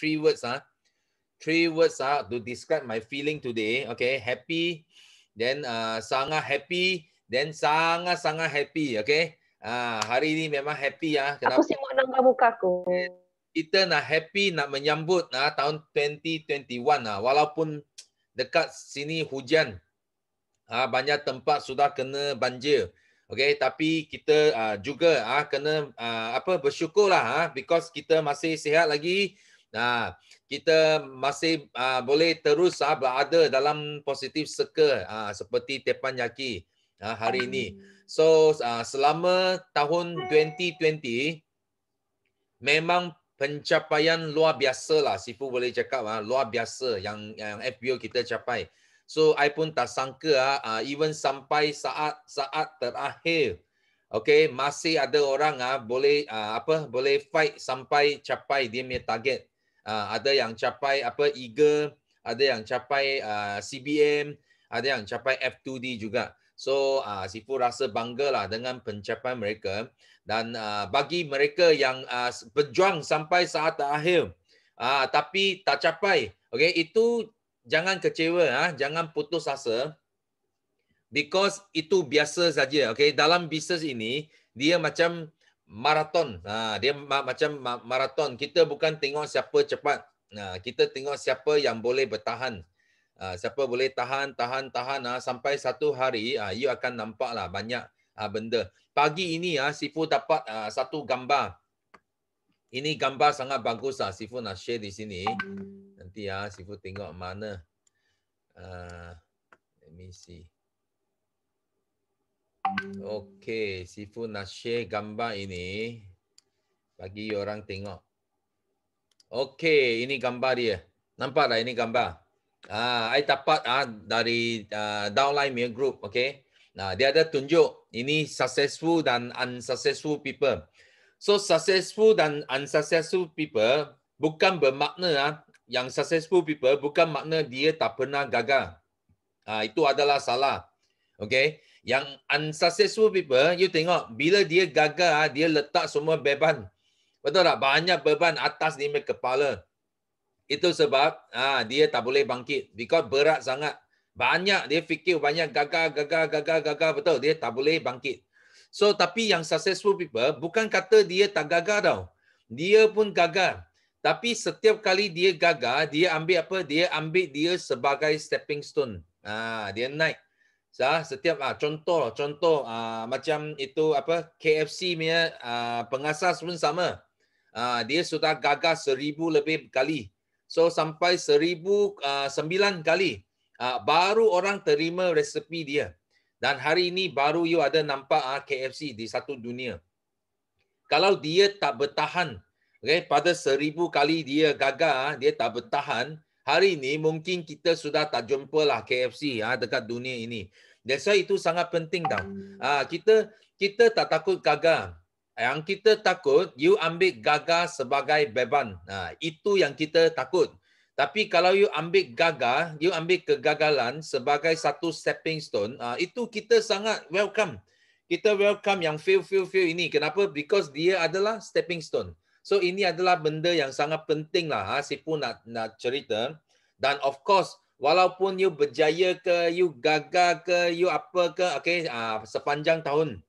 three words ah. Three words ah to describe my feeling today. Okay, happy, then uh, sangat happy, then sangat sangat happy. Okay, ah hari ini memang happy ya. Ah. Kenapa? Aku semua nampak muka aku. Kita nak happy nak menyambut ah tahun 2021 ah walaupun dekat sini hujan. Ah banyak tempat sudah kena banjir. Okay, tapi kita uh, juga uh, kena uh, apa bersyukur lah uh, because kita masih sihat lagi. Nah, kita masih uh, boleh terus uh, berada dalam positif circle uh, seperti Tepan Yaki uh, hari ini. Hmm. So, uh, selama tahun 2020 memang pencapaian luar biasa lah sifu boleh cakap uh, luar biasa yang yang FBO kita capai. So, I pun tak sangka uh, even sampai saat-saat terakhir Okay, masih ada orang ah boleh apa boleh fight sampai capai dia punya target. Ah, ada yang capai apa Eagle, ada yang capai uh, ah, CBM, ada yang capai F2D juga. So uh, Sifu rasa bangga lah dengan pencapaian mereka dan uh, bagi mereka yang uh, berjuang sampai saat terakhir uh, tapi tak capai, okay, itu jangan kecewa, uh, jangan putus asa because itu biasa saja. Okay, dalam bisnes ini dia macam maraton. Ha, dia ma- macam ma- maraton. Kita bukan tengok siapa cepat. Ha, kita tengok siapa yang boleh bertahan. Ha, siapa boleh tahan, tahan, tahan. Ha, sampai satu hari, ha, you akan nampak lah banyak ha, benda. Pagi ini, ha, Sifu dapat ha, satu gambar. Ini gambar sangat bagus. Ha. Sifu nak share di sini. Nanti ya, ha, Sifu tengok mana. Uh, let me see. Okey, Sifu nak share gambar ini bagi orang tengok. Okey, ini gambar dia. Nampak tak ini gambar? Ah, saya dapat ah, dari uh, downline mail group. Okey. Nah, dia ada tunjuk ini successful dan unsuccessful people. So successful dan unsuccessful people bukan bermakna ah, yang successful people bukan makna dia tak pernah gagal. Ah, itu adalah salah. Okey. Yang unsuccessful people, you tengok bila dia gagal, ah, dia letak semua beban. Betul tak? Banyak beban atas dia kepala. Itu sebab ah dia tak boleh bangkit. Because berat sangat. Banyak dia fikir banyak gagal, gagal, gagal, gagal. Betul? Dia tak boleh bangkit. So tapi yang successful people, bukan kata dia tak gagal tau. Dia pun gagal. Tapi setiap kali dia gagal, dia ambil apa? Dia ambil dia sebagai stepping stone. Ah, dia naik. Ya, setiap ah, contoh lah, contoh ah, macam itu apa KFC punya ah, pengasas pun sama. Ah, dia sudah gagal seribu lebih kali. So sampai seribu ah, sembilan kali ah, baru orang terima resepi dia. Dan hari ini baru you ada nampak ah, KFC di satu dunia. Kalau dia tak bertahan, okay, pada seribu kali dia gagal, ah, dia tak bertahan, Hari ini mungkin kita sudah tak jumpa lah KFC ya ah, dekat dunia ini. That's why itu sangat penting tau. ha, kita kita tak takut gagal. Yang kita takut you ambil gagal sebagai beban. Ha, itu yang kita takut. Tapi kalau you ambil gagal, you ambil kegagalan sebagai satu stepping stone, ha, itu kita sangat welcome. Kita welcome yang fail fail fail ini. Kenapa? Because dia adalah stepping stone. So ini adalah benda yang sangat penting lah ha, Sipu nak, nak cerita. Dan of course, walaupun you berjaya ke, you gagal ke, you apa ke, okay, uh, sepanjang tahun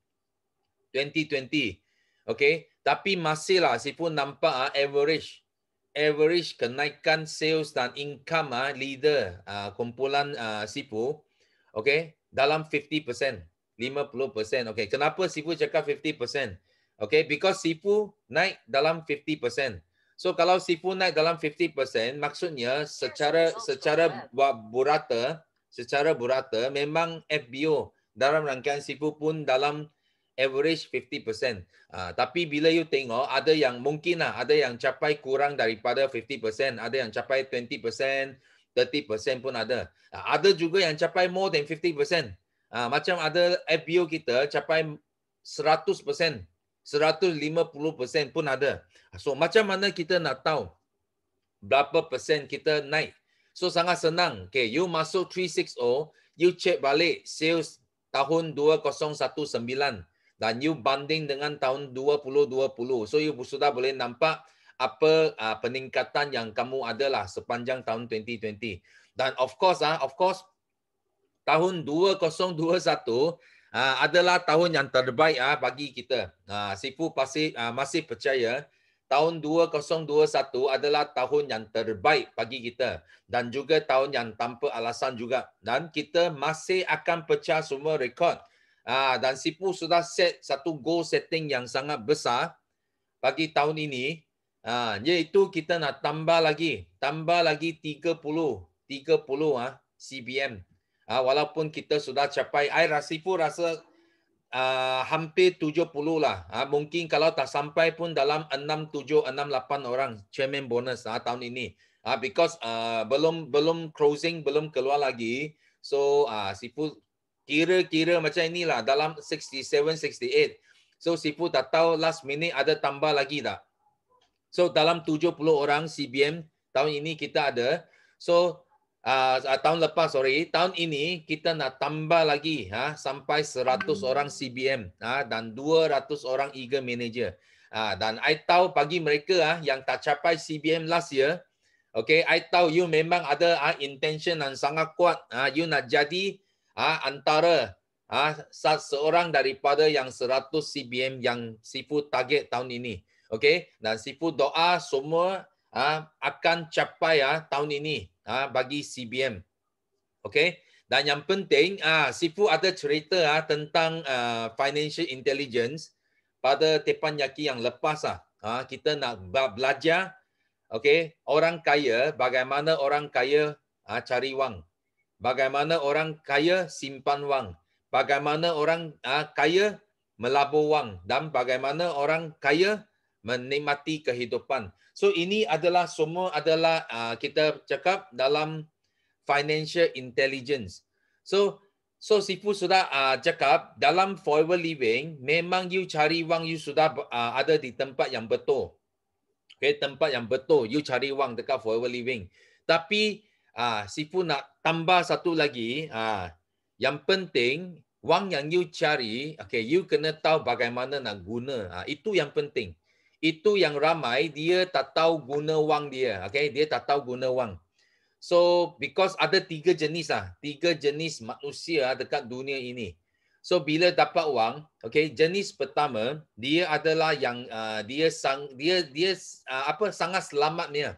2020, okay, tapi masih lah pun nampak uh, average average kenaikan sales dan income ah leader uh, kumpulan uh, Sipu, okay, dalam 50%. 50%. Okay. Kenapa Sifu cakap Okay, because sifu naik dalam 50%. So kalau sifu naik dalam 50%, maksudnya secara secara burata, secara burata memang FBO dalam rangkaian sifu pun dalam average 50%. Uh, ah, tapi bila you tengok ada yang mungkin lah, ada yang capai kurang daripada 50%, ada yang capai 20%, 30% pun ada. Uh, ada juga yang capai more than 50%. Uh, ah, macam ada FBO kita capai 100%. 150% pun ada. So macam mana kita nak tahu berapa persen kita naik? So sangat senang. Okay, you masuk 360, you check balik sales tahun 2019 dan you banding dengan tahun 2020. So you sudah boleh nampak apa uh, peningkatan yang kamu ada lah sepanjang tahun 2020. Dan of course ah, uh, of course tahun 2021 Ha, adalah tahun yang terbaik ah bagi kita. Ha, ah sifu pasti masih percaya tahun 2021 adalah tahun yang terbaik bagi kita dan juga tahun yang tanpa alasan juga dan kita masih akan pecah semua rekod. Ah dan sifu sudah set satu goal setting yang sangat besar bagi tahun ini. Ah iaitu kita nak tambah lagi, tambah lagi 30 30 ah CBM Ha, walaupun kita sudah capai, air Rasifu rasa uh, hampir 70 lah. Ha, mungkin kalau tak sampai pun dalam 6, 7, 6, orang chairman bonus ha, tahun ini. Ha, because uh, belum belum closing, belum keluar lagi. So, uh, Sifu kira-kira macam inilah dalam 67, 68. So, Sifu tak tahu last minute ada tambah lagi tak. So, dalam 70 orang CBM tahun ini kita ada. So, uh, tahun lepas sorry tahun ini kita nak tambah lagi ha uh, sampai 100 hmm. orang CBM uh, ha, dan 200 orang eager manager uh, dan I tahu pagi mereka uh, yang tak capai CBM last year okay I tahu you memang ada uh, intention dan sangat kuat uh, you nak jadi uh, antara Ah, ha, seorang daripada yang 100 CBM yang Sifu target tahun ini. Okey, dan Sifu doa semua ah akan capai ya ha, tahun ini ha, bagi CBM. Okey. Dan yang penting, ah, ha, Sifu ada cerita ah ha, tentang uh, financial intelligence pada tepan yaki yang lepas ah. Ha. Ha, kita nak belajar okey, orang kaya bagaimana orang kaya ha, cari wang. Bagaimana orang kaya simpan wang. Bagaimana orang ha, kaya melabur wang dan bagaimana orang kaya menikmati kehidupan. So ini adalah semua adalah uh, kita cakap dalam financial intelligence. So so sifu sudah uh, cakap dalam forever living memang you cari wang you sudah uh, ada di tempat yang betul. Okay, tempat yang betul you cari wang dekat forever living. Tapi uh, sifu nak tambah satu lagi uh, yang penting wang yang you cari okay, you kena tahu bagaimana nak guna. Uh, itu yang penting itu yang ramai dia tak tahu guna wang dia okey dia tak tahu guna wang so because ada tiga jenis ah, tiga jenis manusia dekat dunia ini so bila dapat wang okey jenis pertama dia adalah yang uh, dia sang dia dia uh, apa sangat selamatnya lah.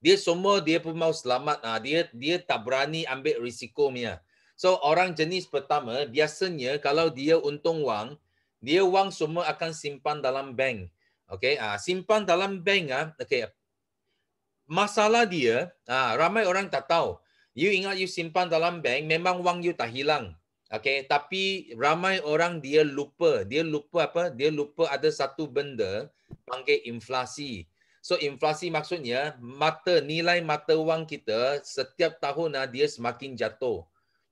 dia semua dia pun mau selamat uh, dia dia tak berani ambil risiko dia lah. so orang jenis pertama biasanya kalau dia untung wang dia wang semua akan simpan dalam bank. Okey, ah simpan dalam bank ah. Okey. Masalah dia, ah ramai orang tak tahu. You ingat you simpan dalam bank, memang wang you tak hilang. Okey, tapi ramai orang dia lupa. Dia lupa apa? Dia lupa ada satu benda panggil inflasi. So inflasi maksudnya mata nilai mata wang kita setiap tahun ah, dia semakin jatuh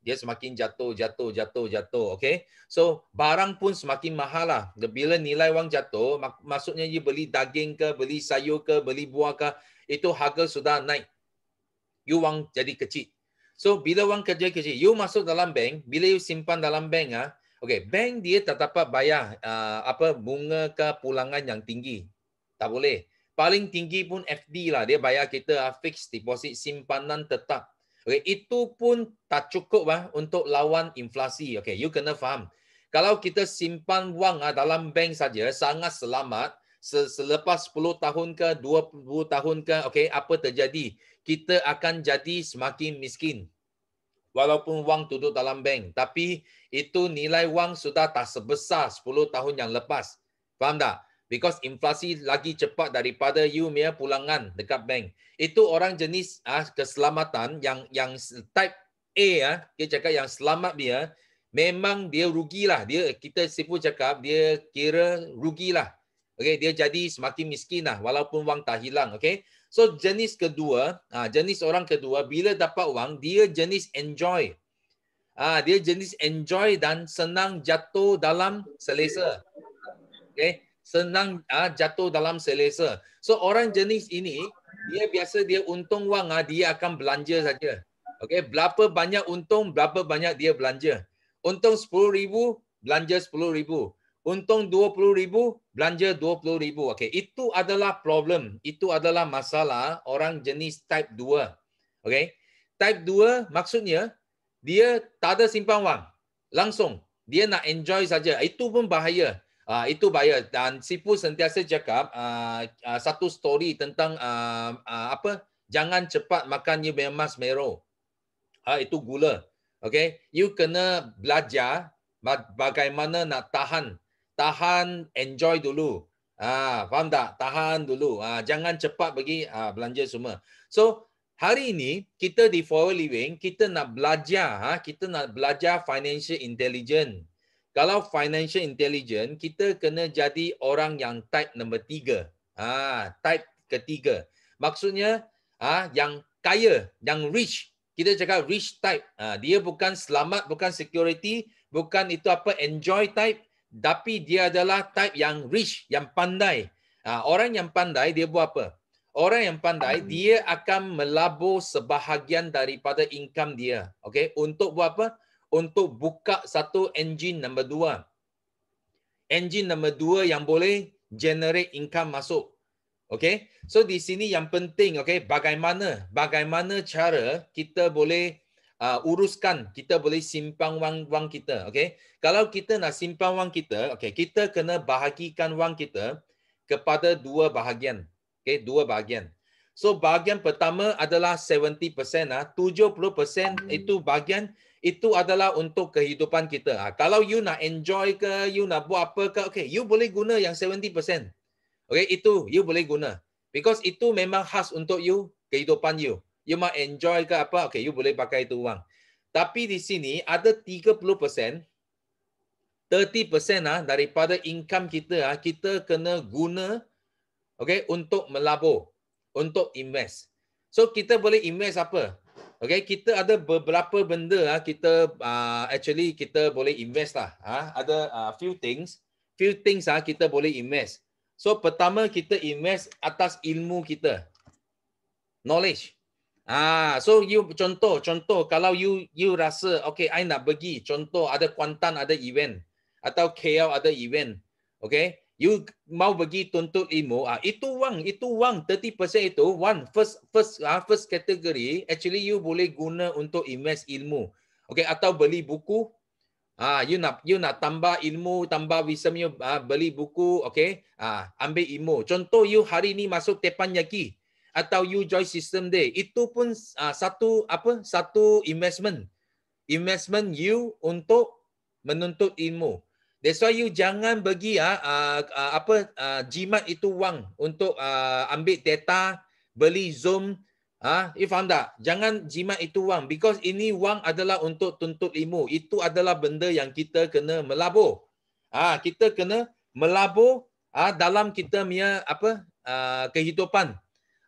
dia semakin jatuh, jatuh, jatuh, jatuh. Okay? So, barang pun semakin mahal lah. Bila nilai wang jatuh, mak- maksudnya dia beli daging ke, beli sayur ke, beli buah ke, itu harga sudah naik. You wang jadi kecil. So, bila wang kerja kecil, you masuk dalam bank, bila you simpan dalam bank, ah, okay, bank dia tak dapat bayar uh, apa bunga ke pulangan yang tinggi. Tak boleh. Paling tinggi pun FD lah. Dia bayar kita uh, fixed deposit simpanan tetap. Okey, itu pun tak cukup ah untuk lawan inflasi. Okey, you kena faham. Kalau kita simpan wang ah dalam bank saja sangat selamat selepas 10 tahun ke 20 tahun ke, okey, apa terjadi? Kita akan jadi semakin miskin. Walaupun wang duduk dalam bank, tapi itu nilai wang sudah tak sebesar 10 tahun yang lepas. Faham tak? because inflasi lagi cepat daripada you punya pulangan dekat bank. Itu orang jenis ah keselamatan yang yang type A ya, dia cakap yang selamat dia memang dia rugilah. Dia kita sipu cakap dia kira rugilah. Okey, dia jadi semakin miskin lah walaupun wang tak hilang, okey. So jenis kedua, ah jenis orang kedua bila dapat wang, dia jenis enjoy. Ah dia jenis enjoy dan senang jatuh dalam selesa. Okey senang uh, jatuh dalam selesa. So orang jenis ini dia biasa dia untung wang uh, dia akan belanja saja. Okey, berapa banyak untung, berapa banyak dia belanja. Untung 10,000, belanja 10,000. Untung 20,000, belanja 20,000. Okey, itu adalah problem. Itu adalah masalah orang jenis type 2. Okey. Type 2 maksudnya dia tak ada simpan wang. Langsung dia nak enjoy saja. Itu pun bahaya. Ah, itu bahaya dan sifu sentiasa cakap uh, uh, satu story tentang uh, uh, apa jangan cepat makan you emas mero uh, ha, itu gula okay you kena belajar bagaimana nak tahan tahan enjoy dulu Ah, faham tak? Tahan dulu. Ah, jangan cepat bagi ah, belanja semua. So, hari ini kita di Forward Living, kita nak belajar, ha? kita nak belajar financial intelligence kalau financial intelligent, kita kena jadi orang yang type nombor tiga. Ha, type ketiga. Maksudnya, ha, yang kaya, yang rich. Kita cakap rich type. Ha, dia bukan selamat, bukan security, bukan itu apa, enjoy type. Tapi dia adalah type yang rich, yang pandai. Ha, orang yang pandai, dia buat apa? Orang yang pandai, dia akan melabur sebahagian daripada income dia. Okay? Untuk buat apa? untuk buka satu engine nombor dua. Engine nombor dua yang boleh generate income masuk. Okay? So di sini yang penting, okay, bagaimana bagaimana cara kita boleh uh, uruskan, kita boleh simpan wang-wang kita. Okay? Kalau kita nak simpan wang kita, okay, kita kena bahagikan wang kita kepada dua bahagian. Okay, dua bahagian. So bahagian pertama adalah 70%. Ah. 70% itu bahagian itu adalah untuk kehidupan kita. Ha, kalau you nak enjoy ke, you nak buat apa ke, okay, you boleh guna yang 70%. Okay, itu you boleh guna. Because itu memang khas untuk you, kehidupan you. You mah enjoy ke apa, okay, you boleh pakai itu wang. Tapi di sini ada 30%, 30% ah daripada income kita ah kita kena guna okay, untuk melabur, untuk invest. So kita boleh invest apa? Okay, kita ada beberapa benda ah kita uh, actually kita boleh invest lah. Ah, ada uh, few things, few things ah kita boleh invest. So pertama kita invest atas ilmu kita, knowledge. Ah, so you contoh contoh kalau you you rasa okay, I nak bagi contoh ada Kuantan ada event atau KL ada event, okay? you mau bagi tuntut ilmu ah itu wang itu wang 30% itu one first first ah, first category actually you boleh guna untuk invest ilmu okey atau beli buku ah you nak you nak tambah ilmu tambah wisdom you ah, beli buku okey ah ambil ilmu contoh you hari ni masuk tepan yaki atau you join system day itu pun ah, satu apa satu investment investment you untuk menuntut ilmu That's why you jangan bagi uh, uh, apa uh, jimat itu wang untuk uh, ambil data, beli Zoom. Uh, you tak? Jangan jimat itu wang. Because ini wang adalah untuk tuntut ilmu. Itu adalah benda yang kita kena melabur. Uh, kita kena melabur uh, dalam kita mian apa, uh, kehidupan.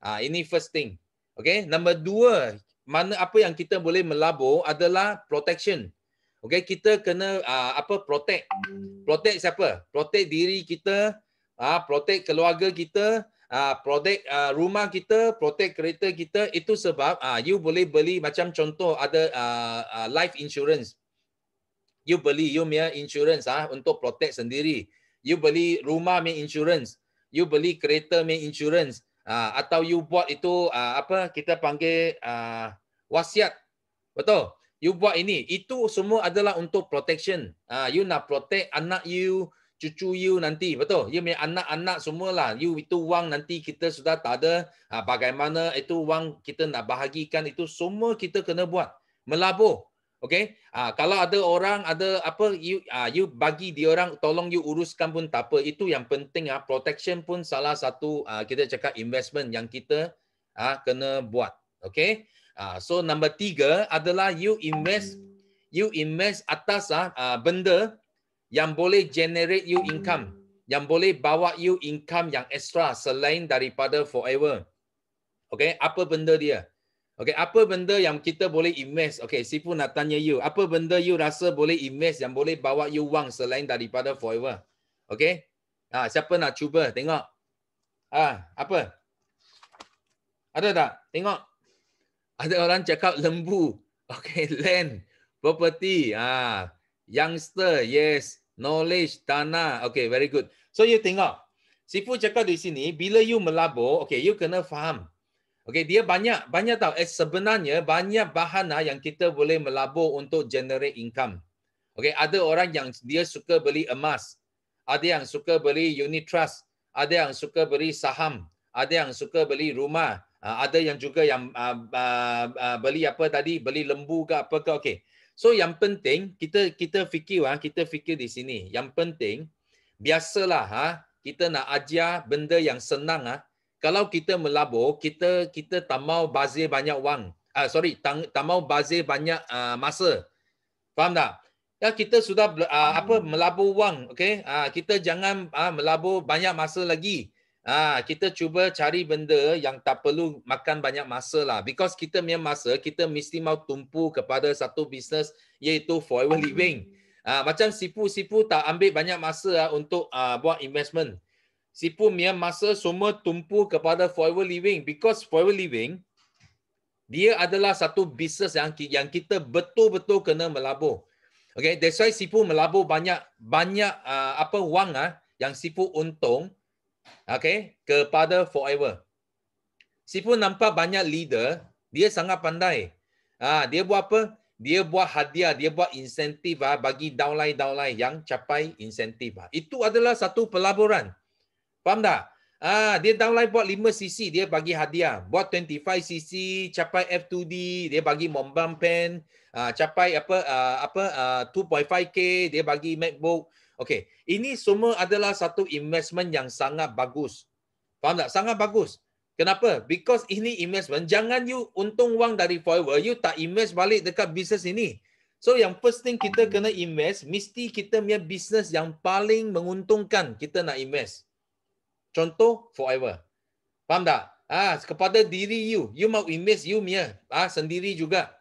Uh, ini first thing. Okay? Number dua, mana apa yang kita boleh melabur adalah protection. Okey, kita kena uh, apa protect. Protect siapa? Protect diri kita, uh, protect keluarga kita, uh, protect uh, rumah kita, protect kereta kita. Itu sebab uh, you boleh beli macam contoh ada uh, uh, life insurance. You beli you punya insurance uh, untuk protect sendiri. You beli rumah punya insurance. You beli kereta punya insurance. Uh, atau you buat itu uh, apa kita panggil uh, wasiat. Betul? you buat ini. Itu semua adalah untuk protection. Ah, uh, you nak protect anak you, cucu you nanti, betul? You punya anak-anak semua lah. You itu wang nanti kita sudah tak ada. uh, bagaimana itu wang kita nak bahagikan itu semua kita kena buat. Melabur. Okay? uh, kalau ada orang ada apa you uh, you bagi dia orang tolong you uruskan pun tak apa. Itu yang penting ah uh, protection pun salah satu uh, kita cakap investment yang kita ah uh, kena buat. Okay? Ah, so number tiga adalah you invest you invest atas ah, ah benda yang boleh generate you income, yang boleh bawa you income yang extra selain daripada forever. Okay, apa benda dia? Okay, apa benda yang kita boleh invest? Okay, Sipu nak tanya you. Apa benda you rasa boleh invest yang boleh bawa you wang selain daripada forever? Okay? Ah, siapa nak cuba? Tengok. Ah, apa? Ada tak? Tengok ada orang cakap lembu. Okay, land, property, ah, youngster, yes, knowledge, tanah. Okay, very good. So you tengok, Sifu cakap di sini, bila you melabur, okay, you kena faham. Okay, dia banyak, banyak tau. Eh, sebenarnya, banyak bahan lah yang kita boleh melabur untuk generate income. Okay, ada orang yang dia suka beli emas. Ada yang suka beli unit trust. Ada yang suka beli saham. Ada yang suka beli rumah. Ah, ada yang juga yang uh, uh, uh, beli apa tadi beli lembu ke apa ke okey so yang penting kita kita fikir ha, kita fikir di sini yang penting biasalah ha, kita nak ajar benda yang senang ah ha. kalau kita melabur kita kita tak mau bazir banyak wang uh, sorry tak, tak mau bazir banyak uh, masa faham tak ya kita sudah uh, apa melabur wang okey uh, kita jangan uh, melabur banyak masa lagi Ha, kita cuba cari benda yang tak perlu makan banyak masa lah. Because kita punya masa, kita mesti mau tumpu kepada satu bisnes iaitu forever living. Ha, macam sipu-sipu tak ambil banyak masa lah untuk uh, buat investment. Sipu punya masa semua tumpu kepada forever living. Because forever living, dia adalah satu bisnes yang yang kita betul-betul kena melabur. Okay, that's why sipu melabur banyak banyak uh, apa wang ah yang sipu untung okay, kepada forever. Si pun nampak banyak leader, dia sangat pandai. Ah, dia buat apa? Dia buat hadiah, dia buat insentif ah, bagi downline-downline yang capai insentif. Ah. Itu adalah satu pelaburan. Faham tak? Ah, dia downline buat 5 cc, dia bagi hadiah. Buat 25 cc, capai F2D, dia bagi membang pen. Ah, capai apa ah, apa ah, 2.5k, dia bagi MacBook. Okey, ini semua adalah satu investment yang sangat bagus. Faham tak? Sangat bagus. Kenapa? Because ini investment. Jangan you untung wang dari forever. You tak invest balik dekat bisnes ini. So yang first thing kita kena invest, mesti kita punya bisnes yang paling menguntungkan kita nak invest. Contoh, forever. Faham tak? Ah, kepada diri you. You mau invest you punya. Ah, sendiri juga.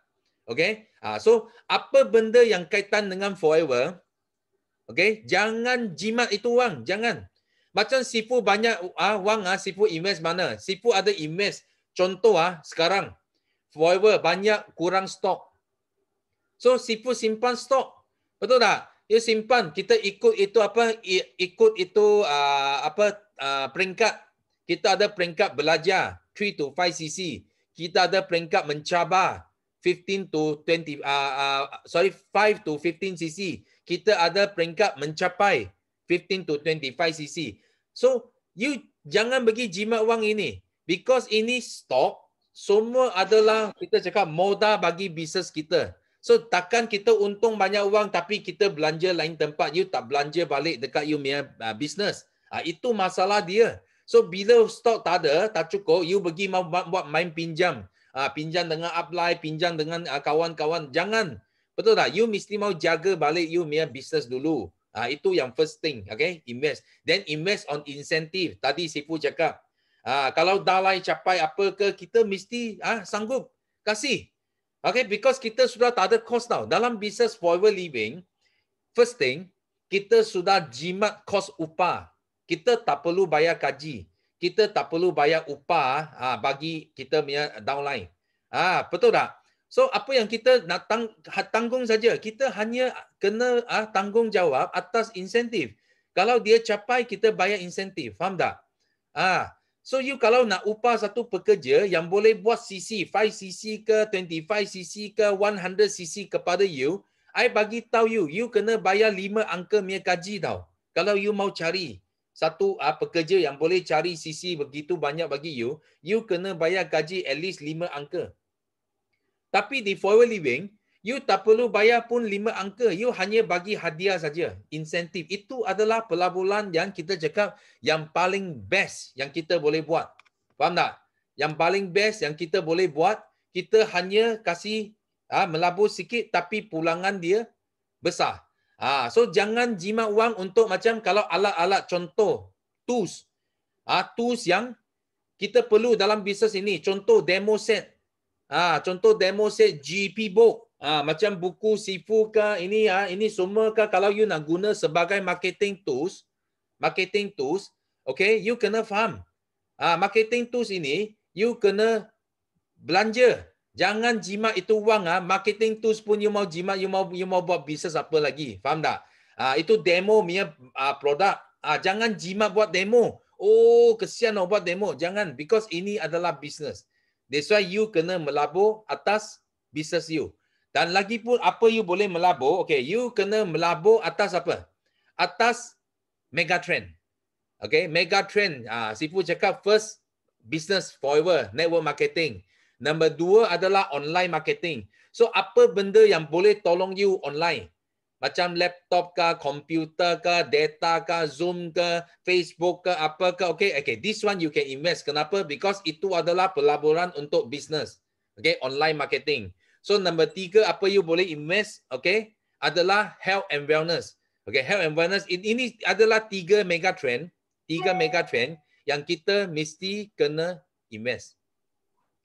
Okay? Ah, ha, so, apa benda yang kaitan dengan forever, Okey, jangan jimat itu wang, jangan. Macam sifu banyak ah wang ah sifu invest mana? Sifu ada invest. Contoh ah sekarang forever banyak kurang stok. So sifu simpan stok. Betul tak? Dia simpan, kita ikut itu apa ikut itu uh, apa uh, peringkat. Kita ada peringkat belajar 3 to 5 cc. Kita ada peringkat mencabar 15 to 20 uh, uh, sorry 5 to 15 cc kita ada peringkat mencapai 15 to 25 cc. So you jangan bagi jimat wang ini because ini stock semua adalah kita cakap modal bagi bisnes kita. So takkan kita untung banyak wang tapi kita belanja lain tempat you tak belanja balik dekat you punya uh, bisnes. Uh, ah, itu masalah dia. So bila stock tak ada, tak cukup, you pergi buat main pinjam. Uh, pinjam dengan upline, pinjam dengan uh, kawan-kawan. Jangan. Betul tak? You mesti mau jaga balik you punya business dulu. Ah itu yang first thing, okay? Invest. Then invest on incentive. Tadi Sifu cakap. Ah kalau dalai capai apa ke kita mesti ah sanggup kasih. Okay, because kita sudah tak ada cost now. Dalam business forever living, first thing, kita sudah jimat cost upah. Kita tak perlu bayar gaji. Kita tak perlu bayar upah ah, bagi kita punya downline. Ah, betul tak? So apa yang kita nak tang, ha, tanggung saja, kita hanya kena ah, tanggungjawab atas insentif. Kalau dia capai, kita bayar insentif. Faham tak? Ah, So you kalau nak upah satu pekerja yang boleh buat CC, 5cc ke 25cc ke 100cc kepada you, I bagi tahu you, you kena bayar 5 angka punya kaji tau. Kalau you mau cari satu ah, pekerja yang boleh cari CC begitu banyak bagi you, you kena bayar gaji at least 5 angka. Tapi di forward living, you tak perlu bayar pun lima angka. You hanya bagi hadiah saja, insentif. Itu adalah pelabulan yang kita cakap yang paling best yang kita boleh buat. Faham tak? Yang paling best yang kita boleh buat, kita hanya kasih ha, melabur sikit tapi pulangan dia besar. Ha, so jangan jima uang untuk macam kalau alat-alat contoh, tools. Ha, tools yang kita perlu dalam bisnes ini. Contoh demo set. Ha, contoh demo set GP book. Ha, macam buku sifu ke ini ha, ini semua ke kalau you nak guna sebagai marketing tools, marketing tools, okay, you kena faham. Ha, marketing tools ini, you kena belanja. Jangan jimat itu wang ah. Marketing tools pun you mau jimat, you mau you mau buat bisnes apa lagi, faham tak? Ha, itu demo mia uh, ha, produk. Ha, jangan jimat buat demo. Oh, kesian nak buat demo. Jangan, because ini adalah business. That's why you kena melabur atas business you. Dan lagi pun apa you boleh melabur, okay, you kena melabur atas apa? Atas mega trend. Okay, mega trend. Ah, sifu cakap first business forever, network marketing. Number dua adalah online marketing. So apa benda yang boleh tolong you online? macam laptop ke, komputer ke, data ke, Zoom ke, Facebook ke, apa ke. Okay, okay. This one you can invest. Kenapa? Because itu adalah pelaburan untuk business. Okay, online marketing. So number tiga, apa you boleh invest? Okay, adalah health and wellness. Okay, health and wellness. Ini adalah tiga mega trend. Tiga mega trend yang kita mesti kena invest.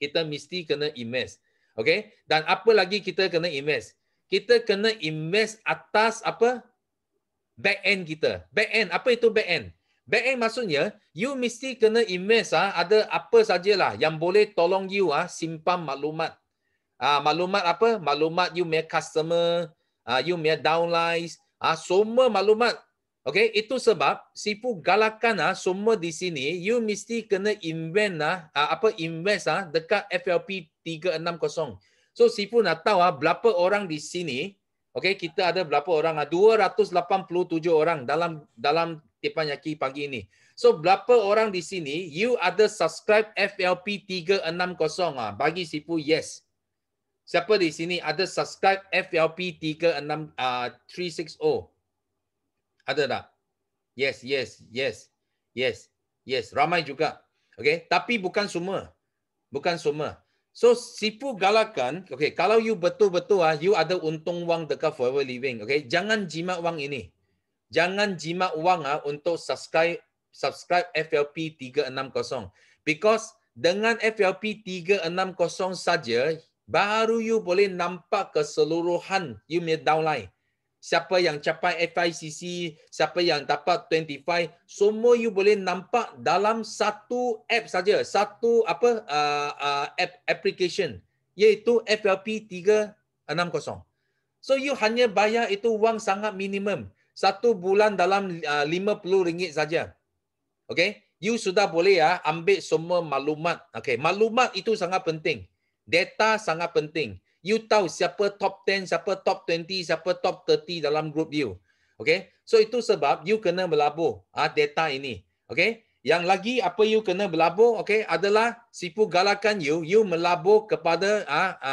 Kita mesti kena invest. Okay, dan apa lagi kita kena invest? kita kena invest atas apa? Back end kita. Back end. Apa itu back end? Back end maksudnya, you mesti kena invest ah, ada apa sajalah yang boleh tolong you ah, simpan maklumat. Ah, maklumat apa? Maklumat you punya customer, ah, you punya downlines, ah, semua maklumat. Okay, itu sebab sifu galakan ah, semua di sini, you mesti kena invest ah, ah, apa invest ah, dekat FLP 360. So Sifu nak tahu ah berapa orang di sini. Okey, kita ada berapa orang 287 ah, orang dalam dalam tepan yaki pagi ini. So berapa orang di sini you ada subscribe FLP 360 ah bagi Sifu yes. Siapa di sini ada subscribe FLP 36 ah 360? Ada tak? Yes, yes, yes. Yes. Yes, ramai juga. Okey, tapi bukan semua. Bukan semua. So sipu galakan, okay, kalau you betul-betul ah, you ada untung wang dekat forever living, okay, jangan jimat wang ini. Jangan jimat wang ah untuk subscribe subscribe FLP 360. Because dengan FLP 360 saja, baru you boleh nampak keseluruhan you punya downline siapa yang capai FICC, siapa yang dapat 25, semua you boleh nampak dalam satu app saja, satu apa uh, uh, app application iaitu FLP 360. So you hanya bayar itu wang sangat minimum, satu bulan dalam uh, RM50 saja. Okay, you sudah boleh ya ambil semua maklumat. Okay, maklumat itu sangat penting. Data sangat penting you tahu siapa top 10, siapa top 20, siapa top 30 dalam group you. Okay? So itu sebab you kena berlabur ah ha, data ini. Okay? Yang lagi apa you kena berlabur okay, adalah sifu galakan you, you melabur kepada ah ha,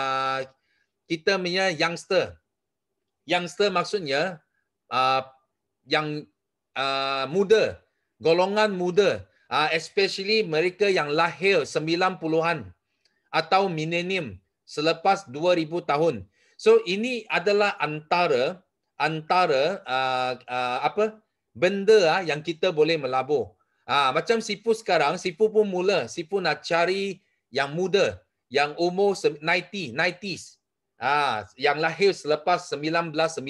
kita punya youngster. Youngster maksudnya uh, yang uh, muda, golongan muda. Uh, especially mereka yang lahir 90-an atau millennium selepas 2000 tahun. So ini adalah antara antara uh, uh, apa benda uh, yang kita boleh melabur. Ah uh, macam sipu sekarang sipu pun mula sipu nak cari yang muda yang umur 90 90s. Ah uh, yang lahir selepas 1990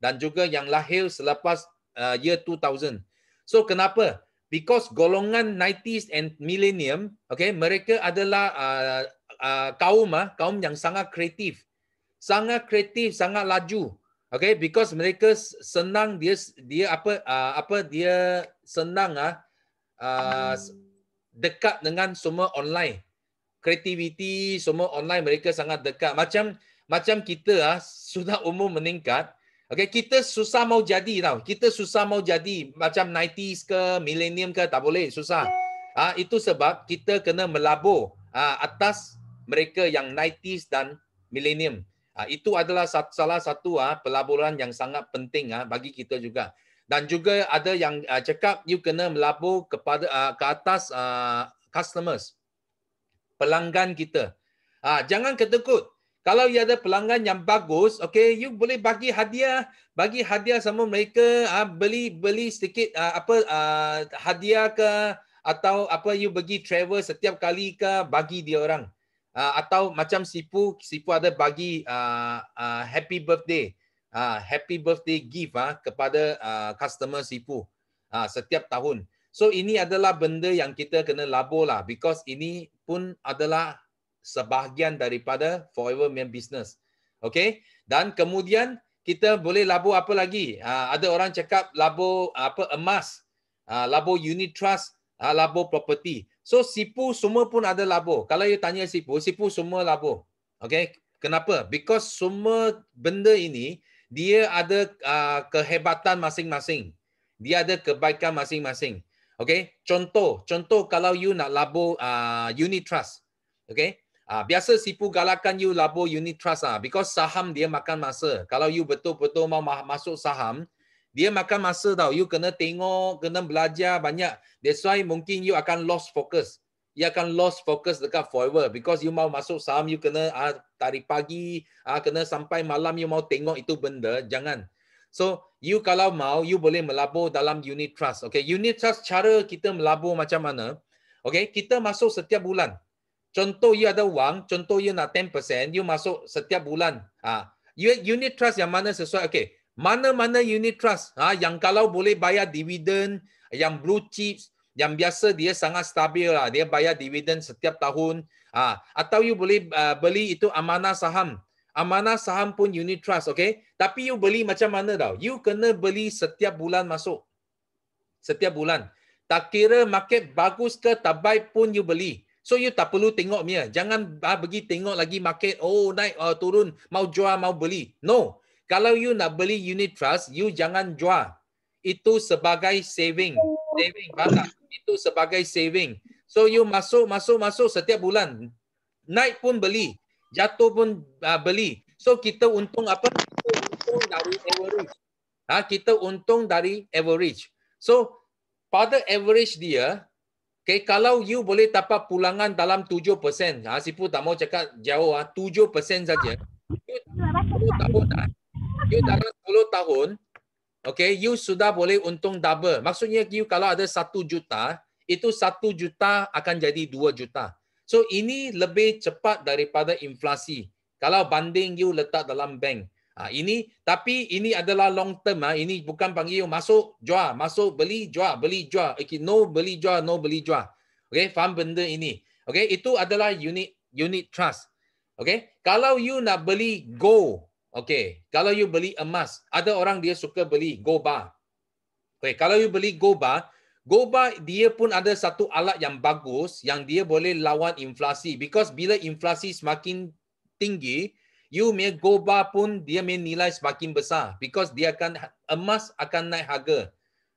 dan juga yang lahir selepas uh, year 2000. So kenapa? Because golongan 90s and millennium, okay, mereka adalah uh, Uh, kaum ah kaum yang sangat kreatif sangat kreatif sangat laju okay because mereka senang dia dia apa uh, apa dia senang ah uh, dekat dengan semua online kreativiti semua online mereka sangat dekat macam macam kita ah sudah umur meningkat okay kita susah mau jadi tau kita susah mau jadi macam 90s ke millennium ke tak boleh susah ah itu sebab kita kena melabur ah atas mereka yang 90s dan millennium. Uh, itu adalah satu, salah satu uh, pelaburan yang sangat penting uh, bagi kita juga. Dan juga ada yang uh, cakap you kena melabur kepada uh, ke atas uh, customers pelanggan kita. Uh, jangan ketekut. Kalau you ada pelanggan yang bagus, okay, you boleh bagi hadiah, bagi hadiah sama mereka, uh, beli beli sedikit uh, apa uh, hadiah ke atau apa you bagi travel setiap kali ke bagi dia orang uh, atau macam sipu sipu ada bagi uh, uh, happy birthday uh, happy birthday gift uh, kepada uh, customer sipu uh, setiap tahun so ini adalah benda yang kita kena labur lah because ini pun adalah sebahagian daripada forever man business okay dan kemudian kita boleh labur apa lagi uh, ada orang cakap labur apa emas uh, labur unit trust uh, labur property So sipu semua pun ada labuh. Kalau you tanya sipu, sipu semua labuh. Okay? Kenapa? Because semua benda ini dia ada uh, kehebatan masing-masing. Dia ada kebaikan masing-masing. Okay? Contoh, contoh kalau you nak labuh uh, unit trust. Okay? Uh, biasa sipu galakkan you labuh unit trust ah uh, because saham dia makan masa. Kalau you betul-betul mau masuk saham, dia makan masa tau. You kena tengok, kena belajar banyak. That's why mungkin you akan lost focus. You akan lost focus dekat forever. Because you mau masuk saham, you kena ah, dari pagi, ah, kena sampai malam, you mau tengok itu benda. Jangan. So, you kalau mau, you boleh melabur dalam unit trust. Okay, unit trust cara kita melabur macam mana? Okay, kita masuk setiap bulan. Contoh, you ada wang, contoh you nak 10%, you masuk setiap bulan. Ah, you unit trust yang mana sesuai? Okay, mana-mana unit trust ha, yang kalau boleh bayar dividen yang blue chips yang biasa dia sangat stabil lah dia bayar dividen setiap tahun ha, atau you boleh uh, beli itu amanah saham amanah saham pun unit trust okay tapi you beli macam mana tau you kena beli setiap bulan masuk setiap bulan tak kira market bagus ke tak baik pun you beli So you tak perlu tengok dia. Jangan ah, pergi tengok lagi market. Oh naik, oh, turun. Mau jual, mau beli. No. Kalau you nak beli unit trust, you jangan jual. Itu sebagai saving. Saving, faham Itu sebagai saving. So you masuk, masuk, masuk setiap bulan. Naik pun beli. Jatuh pun uh, beli. So kita untung apa? Kita untung dari average. Ha, kita untung dari average. So pada average dia, Okay, kalau you boleh tapak pulangan dalam 7%, ha, Sipu tak mau cakap jauh, ha, 7% saja. tak mau tak you dalam 10 tahun, okay, you sudah boleh untung double. Maksudnya you kalau ada 1 juta, itu 1 juta akan jadi 2 juta. So ini lebih cepat daripada inflasi. Kalau banding you letak dalam bank. Ha, ini tapi ini adalah long term ah ini bukan panggil you masuk jual masuk beli jual beli jual okay, no beli jual no beli jual okey faham benda ini okey itu adalah unit unit trust okey kalau you nak beli gold Okay, kalau you beli emas, ada orang dia suka beli goba. Okay, kalau you beli goba, goba dia pun ada satu alat yang bagus yang dia boleh lawan inflasi. Because bila inflasi semakin tinggi, you punya goba pun dia punya nilai semakin besar. Because dia akan emas akan naik harga.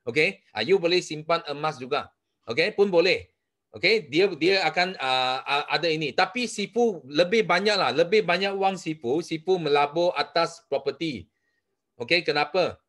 Okay, ah, you boleh simpan emas juga. Okay, pun boleh. Okay, dia dia akan uh, ada ini. Tapi sipu lebih banyak lah, lebih banyak wang sipu. Sipu melabur atas property. Okay, kenapa?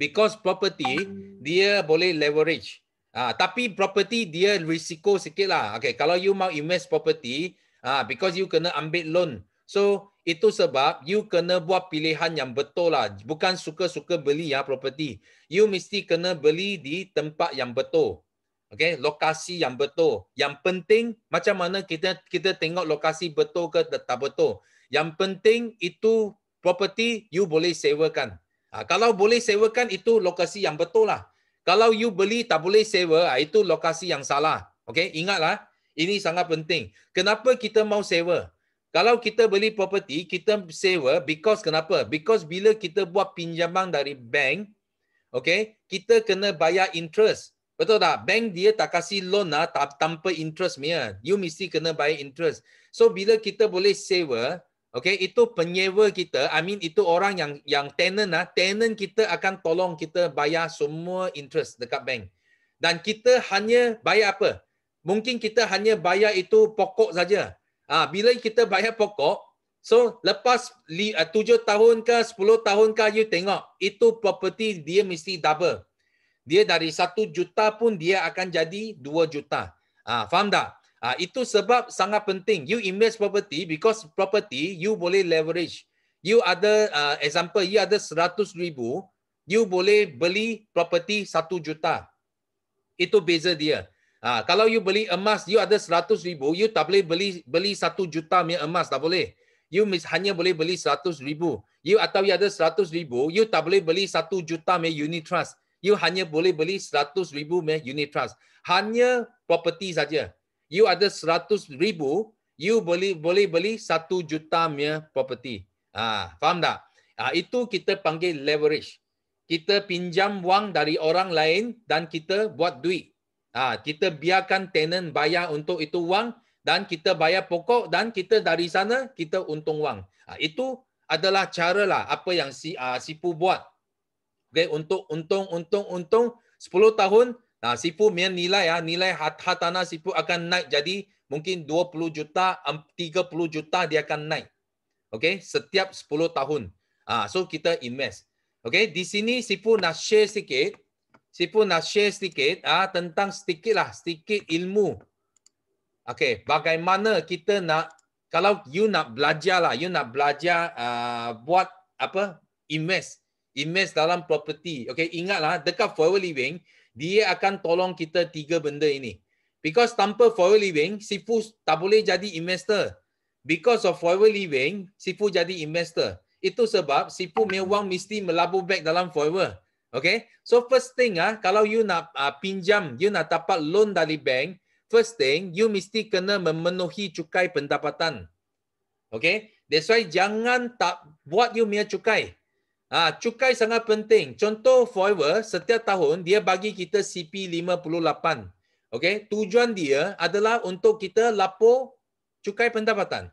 Because property dia boleh leverage. Ah, uh, tapi property dia risiko sedikit lah. Okay, kalau you mau invest property, ah, uh, because you kena ambil loan. So itu sebab you kena buat pilihan yang betul lah. Bukan suka-suka beli ya ah, property. You mesti kena beli di tempat yang betul. Okey, lokasi yang betul. Yang penting macam mana kita kita tengok lokasi betul ke tak betul. Yang penting itu property you boleh sewakan. Ha, kalau boleh sewakan itu lokasi yang betul lah. Kalau you beli tak boleh sewa ha, itu lokasi yang salah. Okey, ingatlah ini sangat penting. Kenapa kita mau sewa? Kalau kita beli property, kita sewa because kenapa? Because bila kita buat pinjaman dari bank, okey, kita kena bayar interest. Betul tak? Bank dia tak kasih loan lah, tak, tanpa interest mia. You mesti kena bayar interest. So bila kita boleh sewa, okay, itu penyewa kita, I mean itu orang yang yang tenant lah, tenant kita akan tolong kita bayar semua interest dekat bank. Dan kita hanya bayar apa? Mungkin kita hanya bayar itu pokok saja. Ah, ha, bila kita bayar pokok, so lepas li, uh, 7 tahun ke 10 tahun ke, you tengok, itu property dia mesti double dia dari satu juta pun dia akan jadi dua juta. Ah, faham tak? Ah, itu sebab sangat penting. You invest property because property you boleh leverage. You ada uh, example, you ada seratus ribu, you boleh beli property satu juta. Itu beza dia. Ah, kalau you beli emas, you ada seratus ribu, you tak boleh beli beli satu juta emas, tak boleh. You mis, hanya boleh beli seratus ribu. You atau you ada seratus ribu, you tak boleh beli satu juta unit trust you hanya boleh beli 100 ribu unit trust. Hanya property saja. You ada 100 ribu, you boleh boleh beli 1 juta meh property. Ha, faham tak? Ha, itu kita panggil leverage. Kita pinjam wang dari orang lain dan kita buat duit. Ha, kita biarkan tenant bayar untuk itu wang dan kita bayar pokok dan kita dari sana kita untung wang. Ha, itu adalah cara lah apa yang si uh, sipu buat Okay, untuk untung untung untung 10 tahun, nah sifu punya nilai ya, nilai hartanah sifu akan naik jadi mungkin 20 juta, 30 juta dia akan naik. Okay, setiap 10 tahun. Ah, so kita invest. Okay, di sini sifu nak share sedikit. Sifu nak share sedikit ah tentang sedikit lah, sedikit ilmu. Okay, bagaimana kita nak kalau you nak belajar lah, you nak belajar uh, buat apa invest invest dalam property. Okay, ingatlah dekat Forever living, dia akan tolong kita tiga benda ini. Because tanpa Forever living, Sifu tak boleh jadi investor. Because of Forever living, Sifu jadi investor. Itu sebab Sifu punya wang mesti melabur back dalam Forever. Okay, so first thing ah, kalau you nak uh, pinjam, you nak dapat loan dari bank, first thing, you mesti kena memenuhi cukai pendapatan. Okay, that's why jangan tak buat you punya cukai. Ah, ha, cukai sangat penting. Contoh forever setiap tahun dia bagi kita CP 58. Okey, tujuan dia adalah untuk kita lapor cukai pendapatan.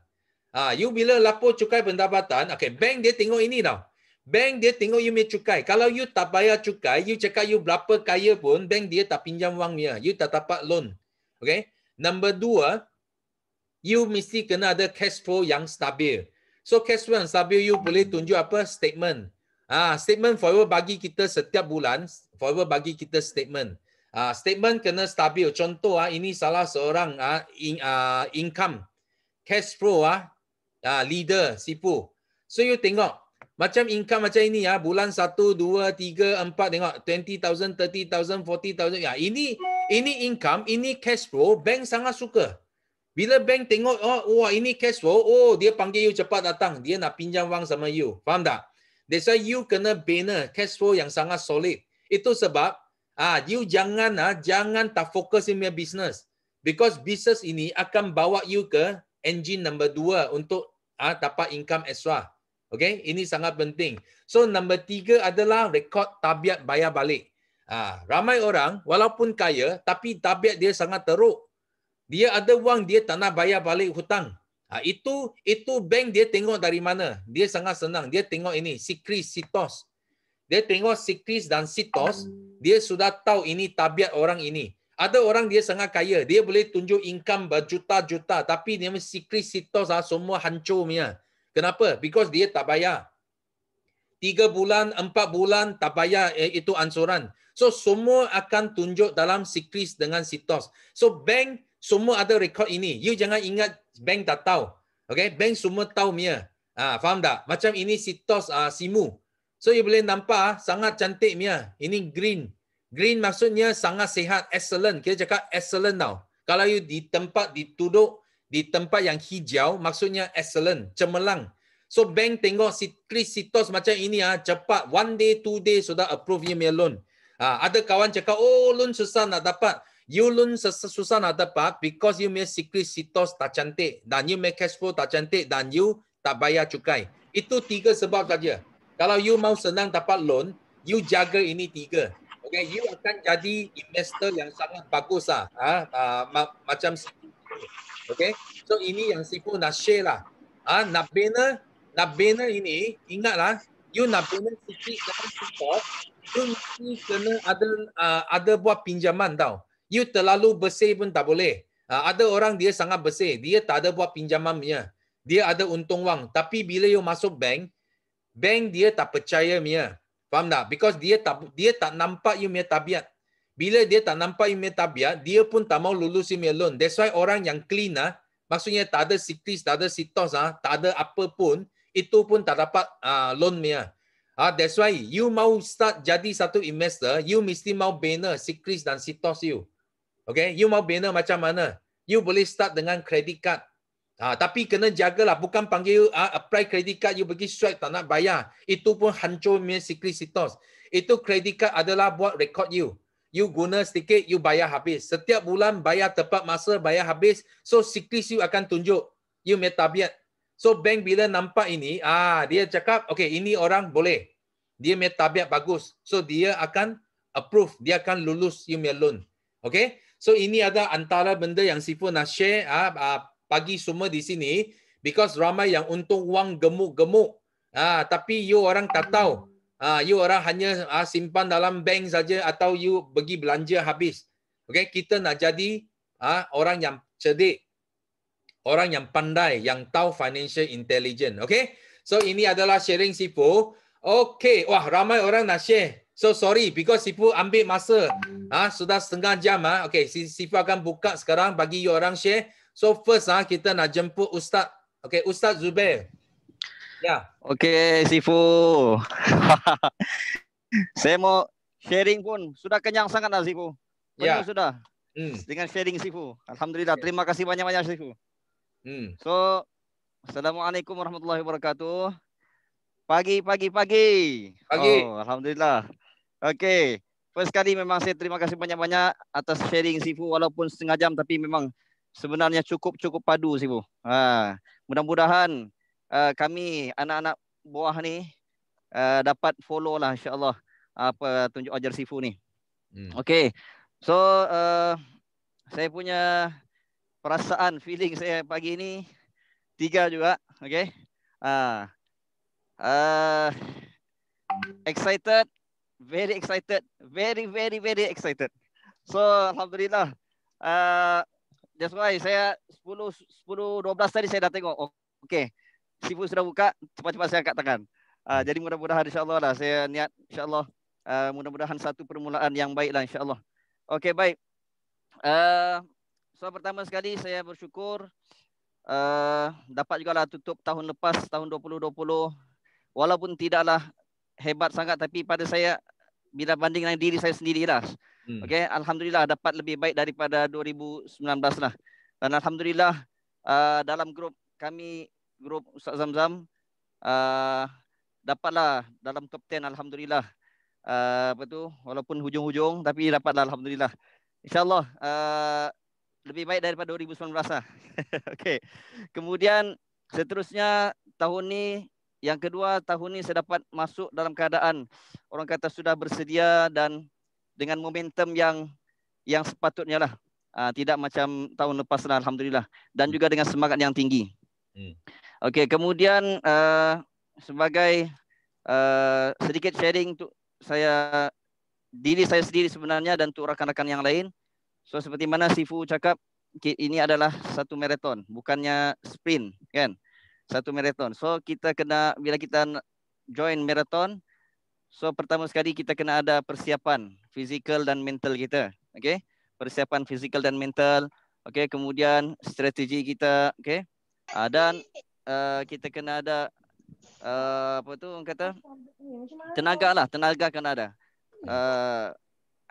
Ah, ha, you bila lapor cukai pendapatan, okey, bank dia tengok ini tau. Bank dia tengok you punya cukai. Kalau you tak bayar cukai, you cakap you berapa kaya pun, bank dia tak pinjam wang dia. You tak dapat loan. Okay? Number dua, you mesti kena ada cash flow yang stabil. So cash flow yang stabil, you boleh tunjuk apa? Statement. Ah, statement forever bagi kita setiap bulan, forever bagi kita statement. Ah, statement kena stabil. Contoh ah, ini salah seorang ah, in, ah income cash flow ah, ah leader sipu. So you tengok macam income macam ini ya, ah, bulan 1 2 3 4 tengok 20,000, 30,000, 40,000 ya. Ah, ini ini income, ini cash flow, bank sangat suka. Bila bank tengok, oh, wah ini cash flow, oh dia panggil you cepat datang. Dia nak pinjam wang sama you. Faham tak? That's why you kena bina cash flow yang sangat solid. Itu sebab ah you jangan ah jangan tak fokus in your business. Because business ini akan bawa you ke engine number 2 untuk ah dapat income extra. Okay, ini sangat penting. So number 3 adalah record tabiat bayar balik. Ah, ramai orang walaupun kaya tapi tabiat dia sangat teruk. Dia ada wang dia tak nak bayar balik hutang. Ha, itu itu bank dia tengok dari mana? Dia sangat senang. Dia tengok ini, si Chris, si Tos. Dia tengok si Chris dan si Tos, dia sudah tahu ini tabiat orang ini. Ada orang dia sangat kaya. Dia boleh tunjuk income berjuta-juta. Tapi dia mesti si Chris, si Tos, ha, ah, semua hancur. Mia. Kenapa? Because dia tak bayar. Tiga bulan, empat bulan tak bayar eh, itu ansuran. So semua akan tunjuk dalam si Chris dengan si Tos. So bank semua ada rekod ini. You jangan ingat bank tak tahu. Okay, bank semua tahu mia. Ah, faham tak? Macam ini sitos ah simu. So you boleh nampak ah, sangat cantik mia. Ini green. Green maksudnya sangat sihat, excellent. Kita cakap excellent tau. Kalau you di tempat dituduk di tempat yang hijau, maksudnya excellent, cemerlang. So bank tengok Chris Sitos macam ini ah cepat one day two day sudah approve dia punya loan. Ah ada kawan cakap oh loan susah nak dapat. You learn susah, susah nak dapat because you make secret sitos tak cantik dan you make cash flow tak cantik dan you tak bayar cukai. Itu tiga sebab saja. Kalau you mau senang dapat loan, you jaga ini tiga. Okay, you akan jadi investor yang sangat bagus lah. Ha? Uh, ma- macam Okay, so ini yang Sipu nak share lah. Ha? Nak bina, nak bina ini, ingat lah you nak bina sikit dalam support, you mesti kena ada, uh, ada buat pinjaman tau you terlalu bersih pun tak boleh. Uh, ada orang dia sangat bersih, dia tak ada buat pinjaman punya. Dia ada untung wang. Tapi bila you masuk bank, bank dia tak percaya punya. Faham tak? Because dia tak dia tak nampak you punya tabiat. Bila dia tak nampak you punya tabiat, dia pun tak mau lulus you punya loan. That's why orang yang clean, ah, maksudnya tak ada siklis, tak ada sitos, ah, tak ada apa pun, itu pun tak dapat uh, loan punya. Ah, that's why you mau start jadi satu investor, you mesti mau bina siklis dan sitos you. Okay, you mau bina macam mana? You boleh start dengan credit card. Ah, tapi kena jagalah. Bukan panggil you, uh, apply credit card, you pergi swipe tak nak bayar. Itu pun hancur punya sikri-sitos. Itu credit card adalah buat record you. You guna sedikit, you bayar habis. Setiap bulan bayar tepat masa, bayar habis. So, sikris you akan tunjuk. You punya tabiat. So, bank bila nampak ini, ah dia cakap, okay, ini orang boleh. Dia punya tabiat bagus. So, dia akan approve. Dia akan lulus you punya loan. Okay? So ini ada antara benda yang Sifu nak share ah ha, pagi semua di sini because ramai yang untung wang gemuk-gemuk ah ha, tapi you orang tak tahu ah ha, you orang hanya ha, simpan dalam bank saja atau you pergi belanja habis. Okay kita nak jadi ah ha, orang yang cerdik, orang yang pandai, yang tahu financial intelligence. Okay, so ini adalah sharing Sifu. Okay, wah ramai orang nak share. So sorry because Sifu ambil masa. Ah ha, sudah setengah jam ah. Ha. Okey, Sifu akan buka sekarang bagi you orang share. So first ah kita nak jemput Ustaz. Okey, Ustaz Zubair. Ya. Yeah. Okey, Sifu. Saya mau sharing pun sudah kenyang sangat dah Sifu. Ya. Yeah. Sudah. Hmm. Dengan sharing Sifu. Alhamdulillah, okay. Ya. terima kasih banyak-banyak Sifu. Hmm. So Assalamualaikum warahmatullahi wabarakatuh. Pagi, pagi, pagi. Pagi. Oh, Alhamdulillah. Okay, First kali memang saya terima kasih banyak-banyak atas sharing Sifu walaupun setengah jam tapi memang sebenarnya cukup-cukup padu Sifu. Ha. Mudah-mudahan uh, kami anak-anak buah ni uh, dapat follow lah insyaAllah apa tunjuk ajar Sifu ni. Hmm. Okey. So uh, saya punya perasaan feeling saya pagi ini tiga juga. okay? Uh, uh, excited very excited very very very excited so alhamdulillah uh, that's why saya 10 10 12 tadi saya dah tengok oh, okey sifu sudah buka cepat-cepat saya angkat tangan uh, jadi mudah-mudahan insyaallah lah saya niat insyaallah uh, mudah-mudahan satu permulaan yang baiklah insyaallah okey baik uh, so pertama sekali saya bersyukur uh, dapat juga lah tutup tahun lepas tahun 2020 walaupun tidaklah hebat sangat tapi pada saya bila banding dengan diri saya sendirilah. Hmm. okay? alhamdulillah dapat lebih baik daripada 2019 lah. Dan alhamdulillah uh, dalam grup kami grup Ustaz Zamzam uh, dapatlah dalam top 10 alhamdulillah. Uh, apa tu walaupun hujung-hujung tapi dapatlah alhamdulillah. Insyaallah uh, lebih baik daripada 2019 lah. Okay. Kemudian seterusnya tahun ni yang kedua, tahun ini saya dapat masuk dalam keadaan orang kata sudah bersedia dan dengan momentum yang yang sepatutnya lah. Uh, tidak macam tahun lepas lah, Alhamdulillah. Dan hmm. juga dengan semangat yang tinggi. Hmm. Okey, kemudian uh, sebagai uh, sedikit sharing untuk saya diri saya sendiri sebenarnya dan untuk rakan-rakan yang lain. So seperti mana Sifu cakap, ini adalah satu maraton, bukannya sprint, kan? Hmm satu marathon. So kita kena bila kita join marathon, so pertama sekali kita kena ada persiapan fizikal dan mental kita. Okey. Persiapan fizikal dan mental. Okey, kemudian strategi kita, okey. Uh, dan uh, kita kena ada uh, apa tu orang kata? Tenaga lah, tenaga kena ada. Uh,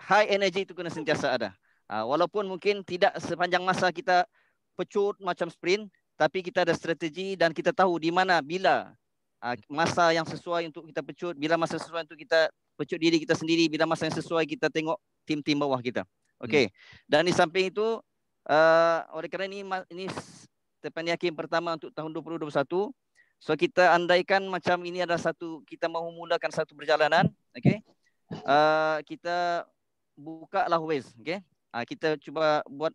high energy itu kena sentiasa ada. Uh, walaupun mungkin tidak sepanjang masa kita pecut macam sprint, tapi kita ada strategi dan kita tahu di mana bila ah, hmm. masa yang sesuai untuk kita pecut bila masa sesuai untuk kita pecut diri kita sendiri bila masa yang sesuai kita tengok tim-tim bawah kita okey hmm. dan di samping itu uh, oleh kerana ini ini tepan yakin pertama untuk tahun 2021 so kita andaikan macam ini adalah satu kita mahu mulakan satu perjalanan okey uh, kita buka lah ways okey uh, kita cuba buat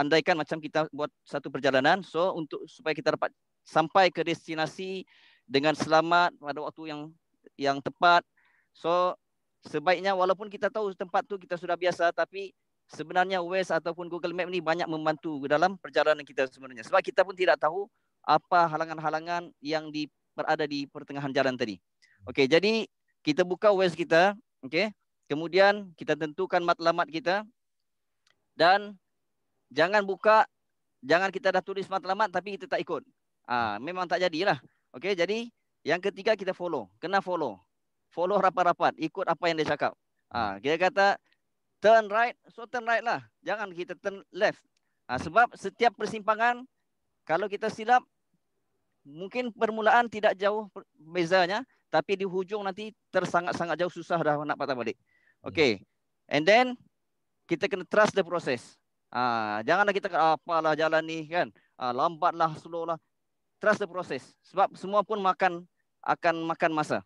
andaikan macam kita buat satu perjalanan so untuk supaya kita dapat sampai ke destinasi dengan selamat pada waktu yang yang tepat so sebaiknya walaupun kita tahu tempat tu kita sudah biasa tapi sebenarnya Waze ataupun Google Map ni banyak membantu dalam perjalanan kita sebenarnya sebab kita pun tidak tahu apa halangan-halangan yang di berada di pertengahan jalan tadi. Okey, jadi kita buka Waze kita, okey. Kemudian kita tentukan matlamat kita dan jangan buka, jangan kita dah tulis matlamat tapi kita tak ikut. Ah, memang tak jadilah. Okay, jadi yang ketiga kita follow. Kena follow. Follow rapat-rapat, ikut apa yang dia cakap. Ah, kita kata turn right, so turn right lah. Jangan kita turn left. Ah, sebab setiap persimpangan kalau kita silap mungkin permulaan tidak jauh bezanya tapi di hujung nanti tersangat-sangat jauh susah dah nak patah balik. Okay, And then kita kena trust the process. Ha, janganlah kita kata apalah jalan ni kan. Ha, lambatlah, slowlah. Trust the process. Sebab semua pun makan akan makan masa.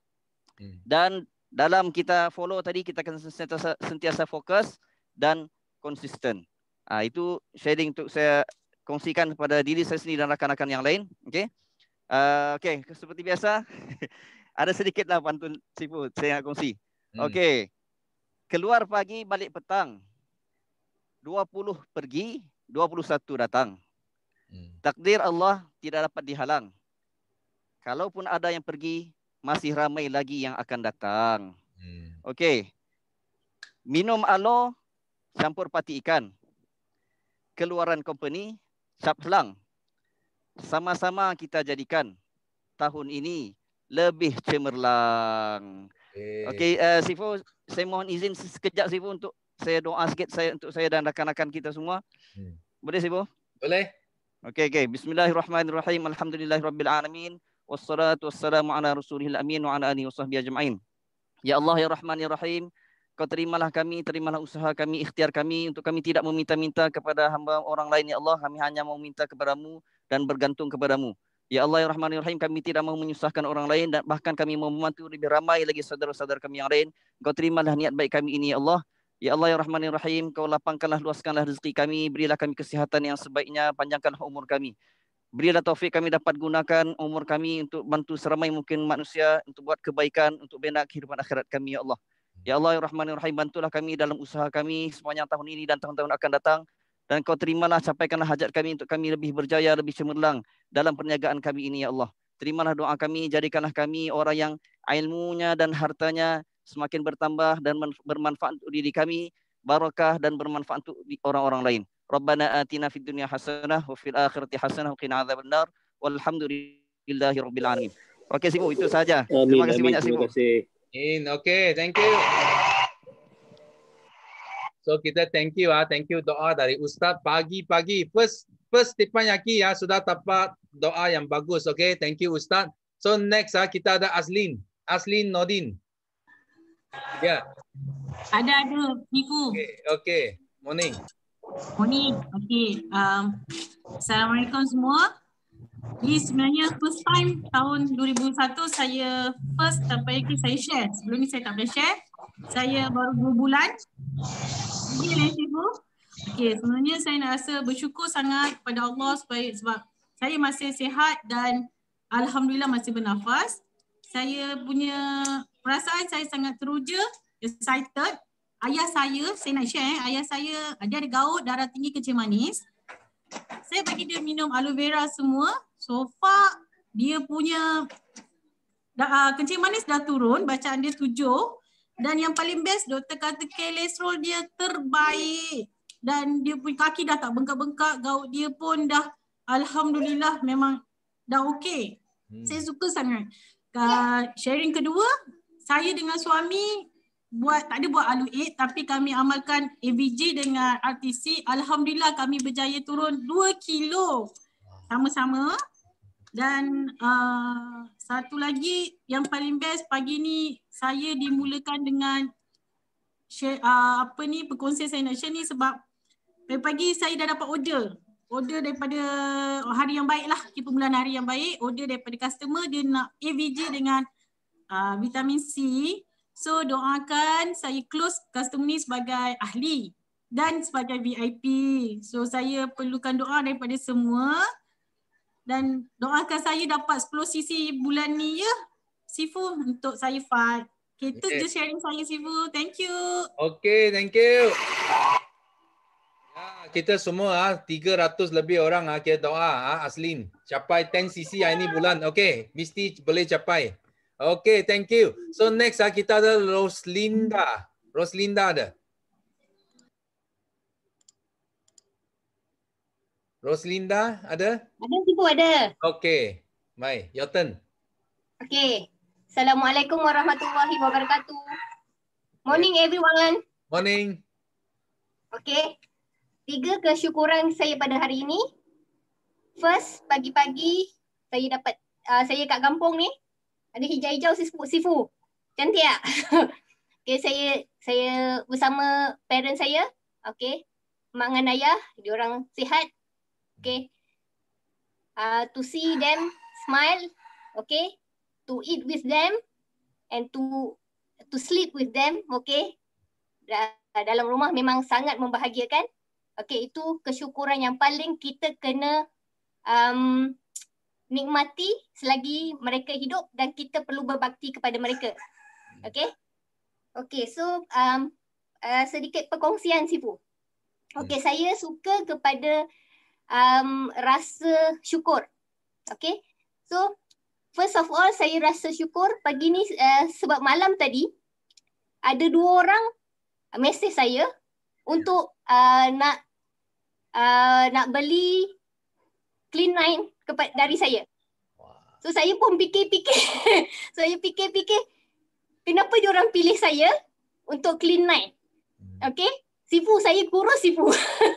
Hmm. Dan dalam kita follow tadi kita akan sentiasa, sentiasa fokus dan konsisten. Ha, ah, itu sharing untuk saya kongsikan kepada diri saya sendiri dan rakan-rakan yang lain. Okay. Uh, okay. Seperti biasa, ada sedikitlah pantun sifu saya nak kongsi. Hmm. Okay. Keluar pagi, balik petang. 20 pergi, 21 datang. Hmm. Takdir Allah tidak dapat dihalang. Kalaupun ada yang pergi, masih ramai lagi yang akan datang. Hmm. Okey. Minum alo, campur pati ikan. Keluaran company, cap selang. Sama-sama kita jadikan tahun ini lebih cemerlang. Okey, okay, uh, eh, Sifu, saya mohon izin sekejap Sifu untuk saya doa sikit saya untuk saya dan rakan-rakan kita semua. Hmm. Boleh sibo? Boleh. Okey okey. Bismillahirrahmanirrahim. Alhamdulillahirabbil alamin. Wassalatu wassalamu ala rasulil amin wa ala alihi washabbi ajmain. Ya Allah ya Rahman ya Rahim, kau terimalah kami, terimalah usaha kami, ikhtiar kami untuk kami tidak meminta-minta kepada hamba orang lain ya Allah, kami hanya mau minta kepadamu dan bergantung kepadamu. Ya Allah ya Rahman ya Rahim, kami tidak mau menyusahkan orang lain dan bahkan kami mau membantu lebih ramai lagi saudara-saudara kami yang lain. Kau terimalah niat baik kami ini ya Allah. Ya Allah yang Rahman yang Rahim, kau lapangkanlah, luaskanlah rezeki kami, berilah kami kesihatan yang sebaiknya, panjangkanlah umur kami. Berilah taufik kami dapat gunakan umur kami untuk bantu seramai mungkin manusia, untuk buat kebaikan, untuk bina kehidupan akhirat kami, Ya Allah. Ya Allah yang Rahman yang Rahim, bantulah kami dalam usaha kami sepanjang tahun ini dan tahun-tahun akan datang. Dan kau terimalah, sampaikanlah hajat kami untuk kami lebih berjaya, lebih cemerlang dalam perniagaan kami ini, Ya Allah. Terimalah doa kami, jadikanlah kami orang yang ilmunya dan hartanya semakin bertambah dan bermanfaat untuk diri kami, barakah dan bermanfaat untuk orang-orang lain. Rabbana atina fid dunya hasanah wa fil akhirati hasanah wa qina adzabun nar. Walhamdulillahi rabbil alamin. Okey sibuk itu saja. Terima kasih banyak sibuk. Terima kasih. In okey, thank you. So kita thank you ah, thank you doa dari Ustaz pagi-pagi. First first tipan yaki ya sudah dapat doa yang bagus. Okey, thank you Ustaz. So next ah kita ada Aslin. Aslin Nodin. Ya. Ada ada Nifu. Okey, okey. Morning. Morning. Okey. Um Assalamualaikum semua. Ini sebenarnya first time tahun 2001 saya first sampai ke saya share. Sebelum ni saya tak boleh share. Saya baru dua bulan. Okey, Nifu. Eh, okay. sebenarnya saya nak rasa bersyukur sangat kepada Allah supaya, sebab saya masih sihat dan Alhamdulillah masih bernafas. Saya punya perasaan saya sangat teruja, excited. Ayah saya, saya nak share, ayah saya dia ada gaut, darah tinggi, kecil manis. Saya bagi dia minum aloe vera semua. So far, dia punya da, uh, ah, kencing manis dah turun, bacaan dia tujuh. Dan yang paling best, doktor kata kolesterol dia terbaik. Dan dia punya kaki dah tak bengkak-bengkak, gaut dia pun dah Alhamdulillah memang dah okey. Hmm. Saya suka sangat. Uh, sharing kedua, saya dengan suami buat tak ada buat alu eight tapi kami amalkan AVG dengan RTC alhamdulillah kami berjaya turun 2 kilo sama-sama dan uh, satu lagi yang paling best pagi ni saya dimulakan dengan share, uh, apa ni perkongsian saya nak share ni sebab pagi, pagi saya dah dapat order order daripada hari yang baik lah kita mulakan hari yang baik order daripada customer dia nak AVG dengan Ah, vitamin C. So doakan saya close customer ni sebagai ahli dan sebagai VIP. So saya perlukan doa daripada semua dan doakan saya dapat 10 cc bulan ni ya. Sifu untuk saya fight. Okay, itu okay. je sharing saya Sifu. Thank you. Okay, thank you. Ya, kita semua ah 300 lebih orang ah kita doa ah Aslin capai 10 cc hari ni bulan. Okay, mesti boleh capai. Okay, thank you. So next ah kita ada Roslinda. Roslinda ada. Roslinda ada? Ada cikgu ada. Okay. Mai, your turn. Okay. Assalamualaikum warahmatullahi wabarakatuh. Morning everyone. Morning. Okay. Tiga kesyukuran saya pada hari ini. First, pagi-pagi saya dapat, uh, saya kat kampung ni, ada hijau-hijau sifu, sifu. Cantik tak? okay, saya saya bersama parent saya. Okay. Mak dan ayah, diorang sihat. Okay. Uh, to see them smile. Okay. To eat with them. And to to sleep with them. Okay. dalam rumah memang sangat membahagiakan. Okay, itu kesyukuran yang paling kita kena um, nikmati selagi mereka hidup dan kita perlu berbakti kepada mereka. Okay? Okay, so um, uh, sedikit perkongsian Sifu. Okay, hmm. saya suka kepada um, rasa syukur. Okay? So, first of all, saya rasa syukur pagi ni uh, sebab malam tadi ada dua orang mesej saya untuk uh, nak uh, nak beli clean line kepada dari saya. So saya pun fikir-fikir. saya fikir-fikir kenapa dia orang pilih saya untuk clean night. Hmm. Okay. Sifu, saya kurus sifu.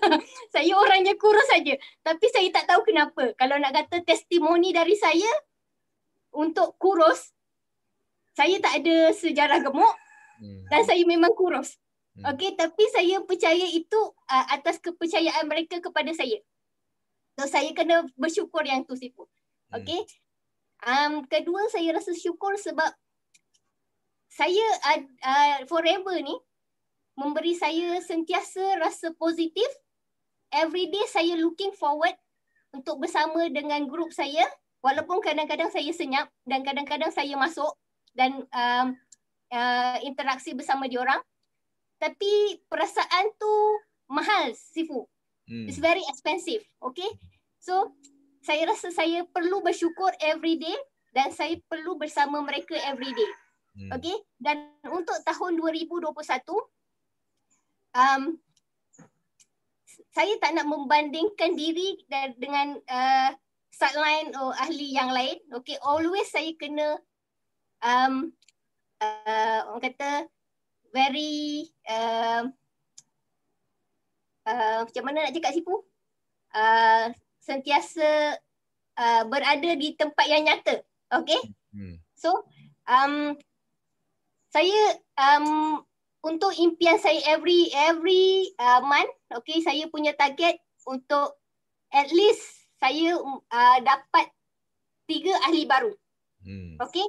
saya orangnya kurus saja. Tapi saya tak tahu kenapa. Kalau nak kata testimoni dari saya untuk kurus, saya tak ada sejarah gemuk hmm. dan saya memang kurus. Hmm. Okay, tapi saya percaya itu uh, atas kepercayaan mereka kepada saya. So saya kena bersyukur yang tu sifu. Hmm. Okey. Um kedua saya rasa syukur sebab saya uh, uh, forever ni memberi saya sentiasa rasa positif. Every day saya looking forward untuk bersama dengan grup saya walaupun kadang-kadang saya senyap dan kadang-kadang saya masuk dan um, uh, interaksi bersama diorang tapi perasaan tu mahal sifu Hmm. It's very expensive. Okay. So, saya rasa saya perlu bersyukur every day dan saya perlu bersama mereka every day. Hmm. Okay. Dan untuk tahun 2021, um, saya tak nak membandingkan diri dengan uh, sideline oh, ahli yang lain. Okay. Always saya kena um, uh, orang kata very uh, Eh, macam mana nak cakap sipu? Uh, eh, sentiasa uh, berada di tempat yang nyata. Okay? Hmm. So, um, saya um, untuk impian saya every every uh, month, okay, saya punya target untuk at least saya uh, dapat tiga ahli baru. Hmm. Okay?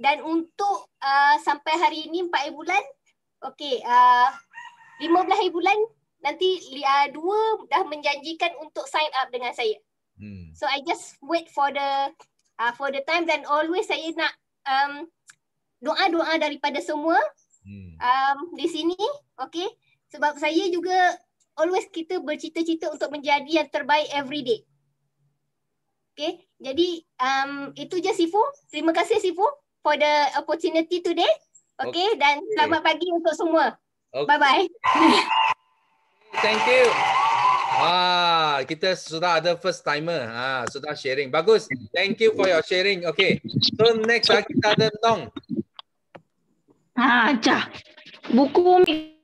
Dan untuk uh, sampai hari ini empat bulan, okay, lima uh, belas bulan nanti uh, dua dah menjanjikan untuk sign up dengan saya. Hmm. So I just wait for the uh, for the time and always saya nak um, doa doa daripada semua hmm. um, di sini, okay? Sebab saya juga always kita bercita-cita untuk menjadi yang terbaik every day. Okay, jadi um, itu je Sifu. Terima kasih Sifu for the opportunity today. Okay, okay. dan selamat pagi untuk semua. Okay. Bye-bye. Thank you. Ah, kita sudah ada first timer. Ah, sudah sharing. Bagus. Thank you for your sharing. Okay. So next lah kita ada Nong. Ha, Buku ni.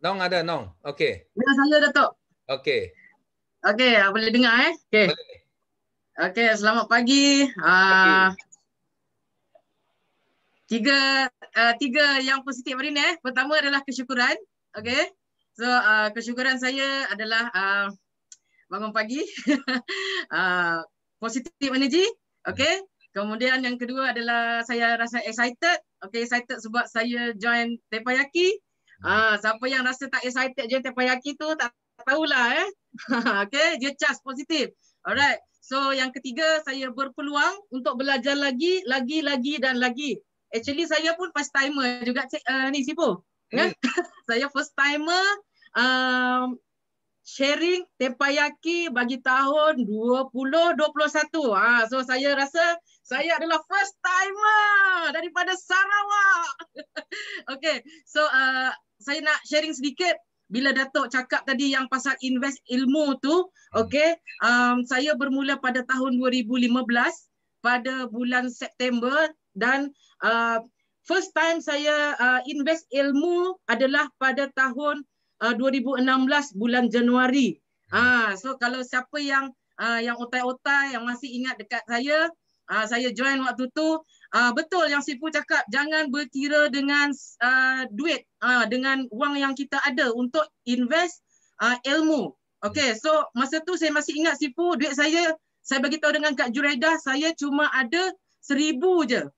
Nong ada Nong. Okay. Ya, saya Datuk. Okay. Okay, ah, boleh dengar eh? Okay. Okay, selamat pagi. Uh, tiga uh, tiga yang positif hari ni eh. Pertama adalah kesyukuran. Okay. So uh, kesyukuran saya adalah uh, bangun pagi, uh, positif energy, okay. Kemudian yang kedua adalah saya rasa excited, okay excited sebab saya join Tepayaki. uh, siapa yang rasa tak excited join Tepayaki tu tak tahulah eh. okay, dia charge positif. Alright. So yang ketiga saya berpeluang untuk belajar lagi, lagi, lagi dan lagi. Actually saya pun first timer juga cik, uh, ni Sipo. saya first timer um, sharing tempayaki bagi tahun 2021. Ha, ah, so saya rasa saya adalah first timer daripada Sarawak. okay, so uh, saya nak sharing sedikit bila Datuk cakap tadi yang pasal invest ilmu tu, hmm. okay, um, saya bermula pada tahun 2015 pada bulan September dan uh, first time saya uh, invest ilmu adalah pada tahun uh, 2016 bulan Januari. Hmm. Ah so kalau siapa yang uh, yang otai-otai yang masih ingat dekat saya, uh, saya join waktu tu uh, betul yang Sipu cakap jangan berkira dengan uh, duit uh, dengan wang yang kita ada untuk invest uh, ilmu. Okay, so masa tu saya masih ingat Sipu duit saya saya bagi tahu dengan Kak Juraidah saya cuma ada seribu je.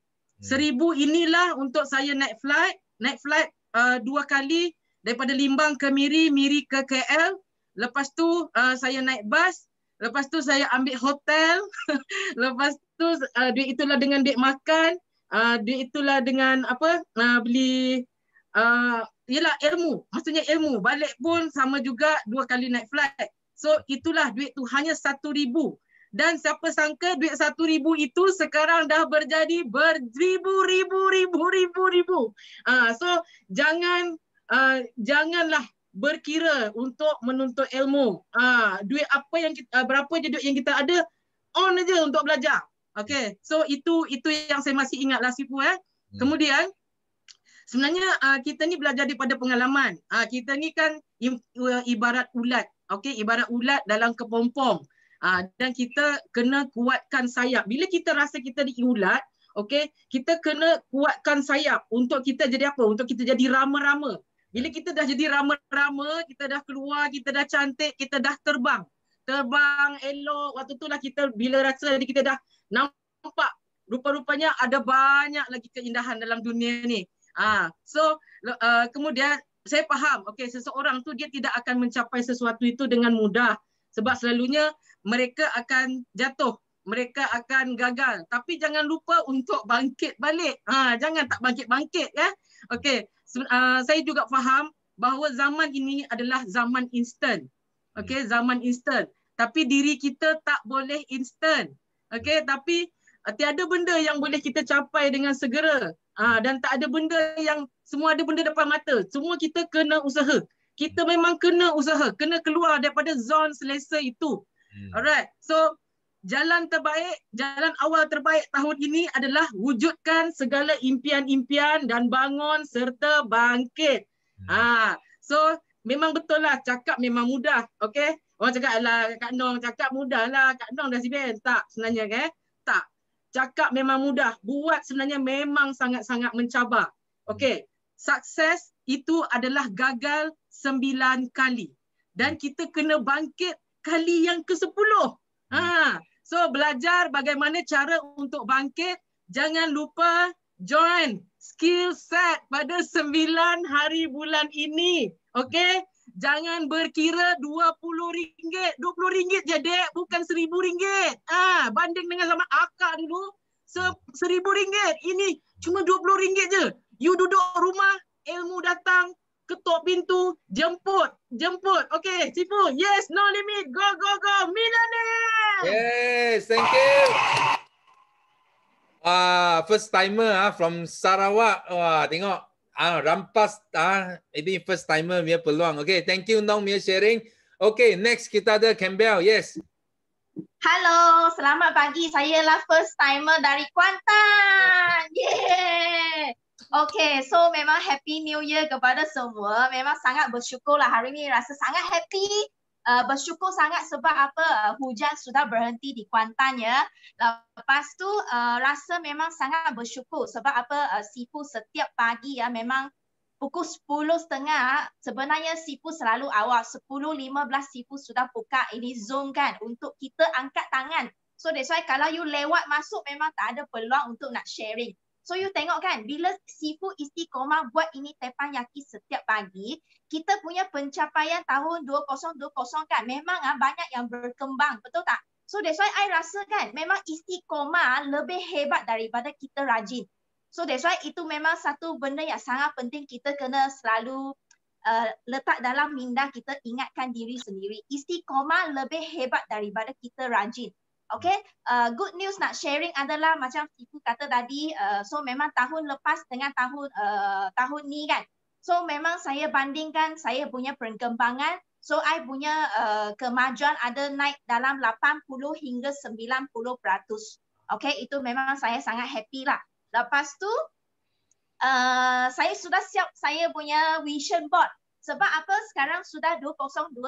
Hmm. Seribu inilah untuk saya naik flight, naik flight uh, dua kali daripada Limbang ke Miri, Miri ke KL. Lepas tu uh, saya naik bus, lepas tu saya ambil hotel, lepas tu uh, duit itulah dengan duit makan, uh, duit itulah dengan apa uh, beli uh, yelah ilmu, maksudnya ilmu. Balik pun sama juga dua kali naik flight. So itulah duit tu hanya satu ribu. Dan siapa sangka duit satu ribu itu sekarang dah berjadi berribu ribu ribu ribu ribu. Ah, uh, so jangan uh, janganlah berkira untuk menuntut ilmu. Ah, uh, duit apa yang kita, uh, berapa je duit yang kita ada on aja untuk belajar. Okay, so itu itu yang saya masih ingat lah Sipu eh. Hmm. Kemudian sebenarnya ah, kita ni belajar daripada pengalaman. kita ni kan ibarat ulat. Okay, ibarat ulat dalam kepompong. Uh, dan kita kena kuatkan sayap. Bila kita rasa kita diulat, okay, kita kena kuatkan sayap untuk kita jadi apa? Untuk kita jadi rama-rama. Bila kita dah jadi rama-rama, kita dah keluar, kita dah cantik, kita dah terbang. Terbang elok, waktu tu lah kita bila rasa jadi kita dah nampak. Rupa-rupanya ada banyak lagi keindahan dalam dunia ni. Ah, uh, so uh, kemudian saya faham, okay, seseorang tu dia tidak akan mencapai sesuatu itu dengan mudah. Sebab selalunya mereka akan jatuh mereka akan gagal tapi jangan lupa untuk bangkit balik ha jangan tak bangkit-bangkit ya okey so, uh, saya juga faham bahawa zaman ini adalah zaman instant okey hmm. zaman instant tapi diri kita tak boleh instant okey tapi uh, tiada benda yang boleh kita capai dengan segera ha, dan tak ada benda yang semua ada benda depan mata semua kita kena usaha kita hmm. memang kena usaha kena keluar daripada zone selesa itu Hmm. Alright. So jalan terbaik, jalan awal terbaik tahun ini adalah wujudkan segala impian-impian dan bangun serta bangkit. Hmm. Ha. So memang betul lah cakap memang mudah. Okay. Orang cakap lah Kak Nong cakap mudah lah Kak Nong dah sibin. Tak sebenarnya kan. Okay? Tak. Cakap memang mudah. Buat sebenarnya memang sangat-sangat mencabar. Okay. Hmm. Sukses itu adalah gagal sembilan kali. Dan hmm. kita kena bangkit kali yang ke-10. Ha. Hmm. So belajar bagaimana cara untuk bangkit. Jangan lupa join skill set pada 9 hari bulan ini. Okay? Jangan berkira RM20, RM20 je dek, bukan RM1,000. Ah, ha, banding dengan zaman akak dulu, RM1,000. Ini cuma RM20 je. You duduk rumah, ilmu datang, ketuk pintu, jemput, jemput. Okay, Cipu, yes, no limit, go, go, go, millionaire. Yes, thank you. Ah, uh, first timer ah uh, from Sarawak. Wah, tengok ah uh, rampas ah uh, maybe first timer punya peluang. Okay, thank you Nong punya sharing. Okay, next kita ada Campbell. Yes. Hello, selamat pagi. Saya lah first timer dari Kuantan. Yeah. Okay, so memang Happy New Year kepada semua. Memang sangat bersyukur lah hari ini rasa sangat happy. Uh, bersyukur sangat sebab apa uh, hujan sudah berhenti di Kuantan ya. Lepas tu uh, rasa memang sangat bersyukur sebab apa uh, Sifu setiap pagi ya memang pukul 10.30 sebenarnya Sifu selalu awal 10.15 Sifu sudah buka ini Zoom kan untuk kita angkat tangan. So that's why kalau you lewat masuk memang tak ada peluang untuk nak sharing. So you tengok kan bila sifu istiqomah buat ini tepang yaki setiap pagi, kita punya pencapaian tahun 2020 kan memang ah, banyak yang berkembang, betul tak? So that's why I rasa kan memang istiqomah lebih hebat daripada kita rajin. So that's why itu memang satu benda yang sangat penting kita kena selalu uh, letak dalam minda kita ingatkan diri sendiri. Istiqomah lebih hebat daripada kita rajin. Okay, uh, good news nak sharing adalah macam ibu kata tadi, uh, so memang tahun lepas dengan tahun uh, tahun ni kan, so memang saya bandingkan saya punya perkembangan, so I punya uh, kemajuan ada naik dalam 80 hingga 90 peratus. Okay, itu memang saya sangat happy lah. Lepas tu, uh, saya sudah siap saya punya vision board. Sebab apa sekarang sudah 2021,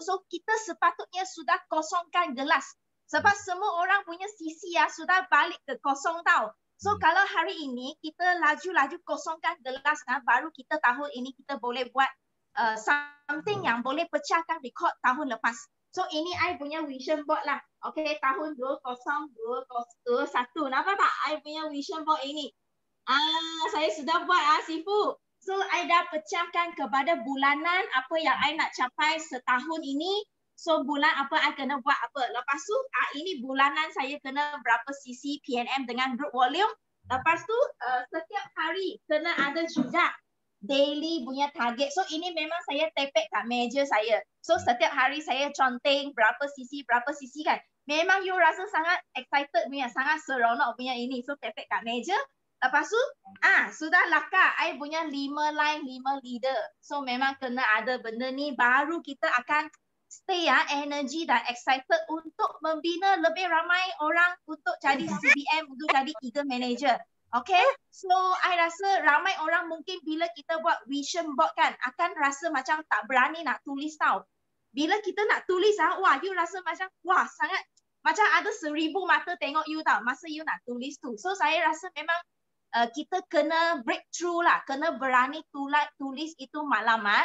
so kita sepatutnya sudah kosongkan gelas sebab hmm. semua orang punya sisi ya ah sudah balik ke kosong tau. So hmm. kalau hari ini kita laju-laju kosongkan gelas kan, baru kita tahu ini kita boleh buat uh, something oh. yang boleh pecahkan rekod tahun lepas. So ini I punya vision board lah. Okay, tahun 2021. Napa tak I punya vision board ini? Ah, saya sudah buat ah, Sifu. So, I dah pecahkan kepada bulanan apa yang I nak capai setahun ini. So bulan apa I kena buat apa. Lepas tu uh, ini bulanan saya kena berapa cc PNM dengan group volume. Lepas tu uh, setiap hari kena ada juga daily punya target. So ini memang saya tepek kat meja saya. So setiap hari saya conteng berapa cc, berapa cc kan. Memang you rasa sangat excited punya, sangat seronok punya ini. So tepek kat meja. Lepas tu, ah sudah lakar. I punya lima line, lima leader. So memang kena ada benda ni baru kita akan stay ah energy dan excited untuk membina lebih ramai orang untuk jadi CDM untuk jadi eagle manager. Okay, so I rasa ramai orang mungkin bila kita buat vision board kan akan rasa macam tak berani nak tulis tau. Bila kita nak tulis ah, wah you rasa macam wah sangat macam ada seribu mata tengok you tau masa you nak tulis tu. So saya rasa memang Uh, kita kena breakthrough lah, kena berani tulis, tulis itu malamat.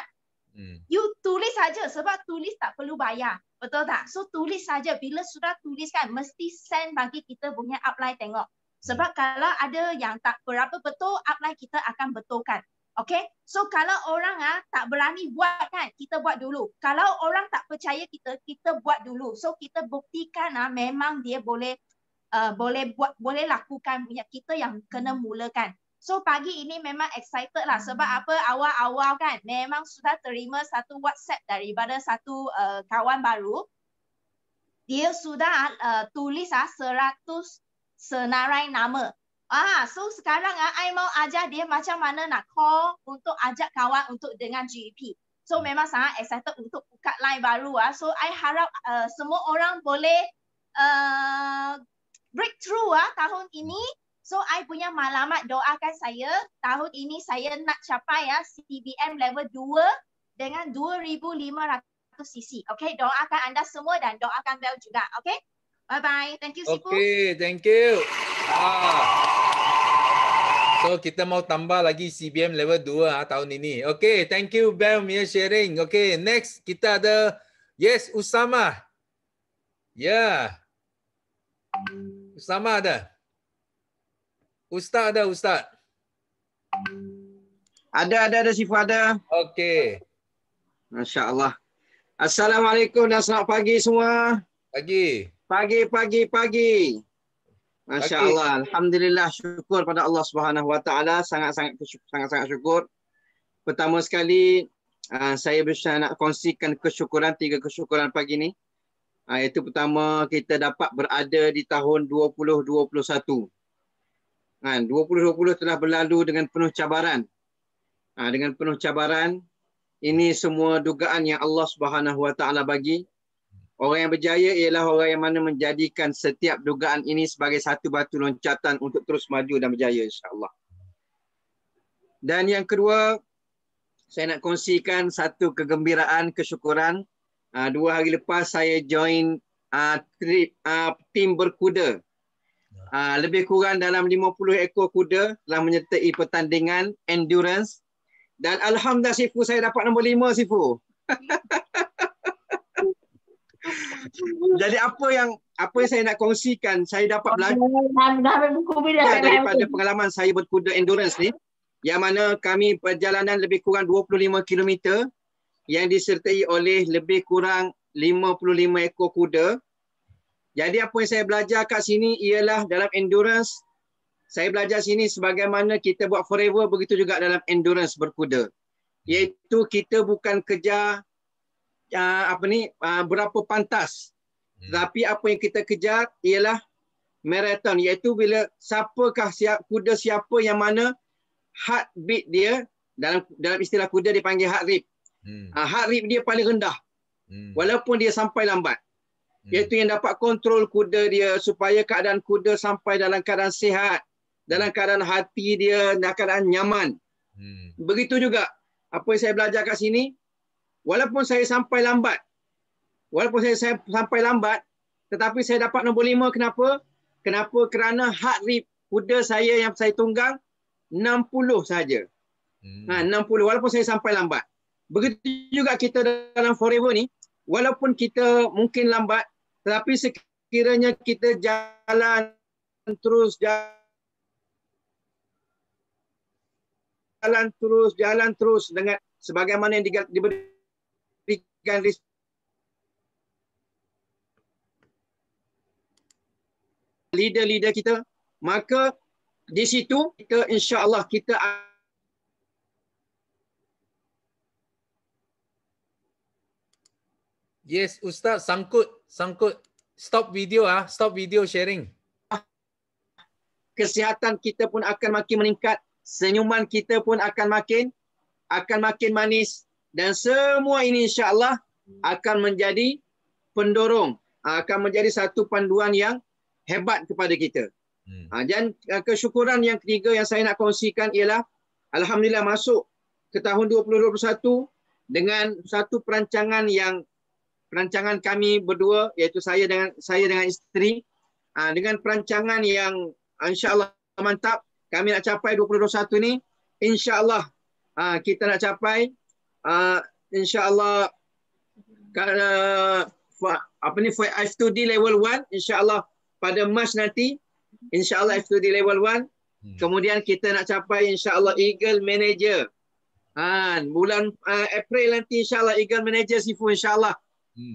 Hmm. You tulis saja sebab tulis tak perlu bayar. Betul tak? So tulis saja bila sudah tulis kan mesti send bagi kita punya apply tengok. Sebab hmm. kalau ada yang tak berapa betul apply kita akan betulkan. Okay? So kalau orang ah tak berani buat kan, kita buat dulu. Kalau orang tak percaya kita, kita buat dulu. So kita buktikan ah memang dia boleh uh, boleh buat boleh lakukan punya kita yang kena hmm. mulakan. So pagi ini memang excited lah sebab hmm. apa awal-awal kan memang sudah terima satu WhatsApp daripada satu uh, kawan baru. Dia sudah uh, tulis ah uh, 100 senarai nama. Ah, so sekarang ah, I mau ajar dia macam mana nak call untuk ajak kawan untuk dengan GEP. So hmm. memang sangat excited untuk buka line baru ah. So I harap uh, semua orang boleh uh, breakthrough ah tahun ini. So I punya malamat doakan saya tahun ini saya nak capai ya ah, CBM level 2 dengan 2500 cc. Okay, doakan anda semua dan doakan Bel juga. Okay, bye bye. Thank you, Sipu. Okay, thank you. Ah. So kita mau tambah lagi CBM level 2 ha, ah, tahun ini. Okay, thank you Bel Mia sharing. Okay, next kita ada Yes Usama. Yeah. Usama ada. Ustaz ada Ustaz? Ada, ada, ada Sifu ada. Okey. Masya Allah. Assalamualaikum dan selamat pagi semua. Pagi. Pagi, pagi, pagi. Masya pagi. Allah. Alhamdulillah syukur pada Allah Subhanahu sangat-sangat sangat-sangat syukur. Pertama sekali ah, saya bersyukur nak kongsikan kesyukuran tiga kesyukuran pagi ini. Ah itu pertama kita dapat berada di tahun 2021 kan 2020 telah berlalu dengan penuh cabaran ha, dengan penuh cabaran ini semua dugaan yang Allah Subhanahu Wa Taala bagi orang yang berjaya ialah orang yang mana menjadikan setiap dugaan ini sebagai satu batu loncatan untuk terus maju dan berjaya insya Allah. dan yang kedua saya nak kongsikan satu kegembiraan kesyukuran ha, dua hari lepas saya join uh, ah, trip uh, ah, tim berkuda Ha, lebih kurang dalam 50 ekor kuda telah menyertai pertandingan endurance. Dan Alhamdulillah Sifu saya dapat nombor 5 Sifu. Jadi apa yang apa yang saya nak kongsikan, saya dapat belajar ya, daripada pengalaman saya berkuda endurance ni. Yang mana kami perjalanan lebih kurang 25 km yang disertai oleh lebih kurang 55 ekor kuda jadi apa yang saya belajar kat sini ialah dalam endurance saya belajar sini sebagaimana kita buat forever begitu juga dalam endurance berkuda. Iaitu kita bukan kejar uh, apa ni uh, berapa pantas hmm. tapi apa yang kita kejar ialah marathon iaitu bila siapakah siap kuda siapa yang mana heart beat dia dalam dalam istilah kuda dipanggil heart rate. Hmm. Uh, ah, heart rate dia paling rendah. Hmm. Walaupun dia sampai lambat. Hmm. iaitu yang dapat kontrol kuda dia supaya keadaan kuda sampai dalam keadaan sihat dalam hmm. keadaan hati dia dalam keadaan nyaman hmm. begitu juga apa yang saya belajar kat sini walaupun saya sampai lambat walaupun saya, saya sampai lambat tetapi saya dapat nombor lima kenapa kenapa kerana hak rib kuda saya yang saya tunggang 60 saja hmm. ha, 60 walaupun saya sampai lambat begitu juga kita dalam forever ni walaupun kita mungkin lambat tetapi sekiranya kita jalan terus jalan, terus jalan terus dengan sebagaimana yang diberikan di leader-leader kita maka di situ kita insya-Allah kita akan Yes, Ustaz, sangkut, sangkut. Stop video ah, stop video sharing. Kesihatan kita pun akan makin meningkat, senyuman kita pun akan makin akan makin manis dan semua ini insya-Allah akan menjadi pendorong, ah, akan menjadi satu panduan yang hebat kepada kita. Hmm. Ah, dan ah, kesyukuran yang ketiga yang saya nak kongsikan ialah Alhamdulillah masuk ke tahun 2021 dengan satu perancangan yang perancangan kami berdua iaitu saya dengan saya dengan isteri uh, dengan perancangan yang ah, insya Allah mantap kami nak capai 2021 ni insyaallah uh, kita nak capai uh, Allah, kalau uh, apa ni for F2D level 1 Allah pada Mac nanti insyaallah F2D level 1 hmm. kemudian kita nak capai insya Allah Eagle Manager Ha, bulan uh, April nanti insyaAllah Eagle Manager Sifu insyaAllah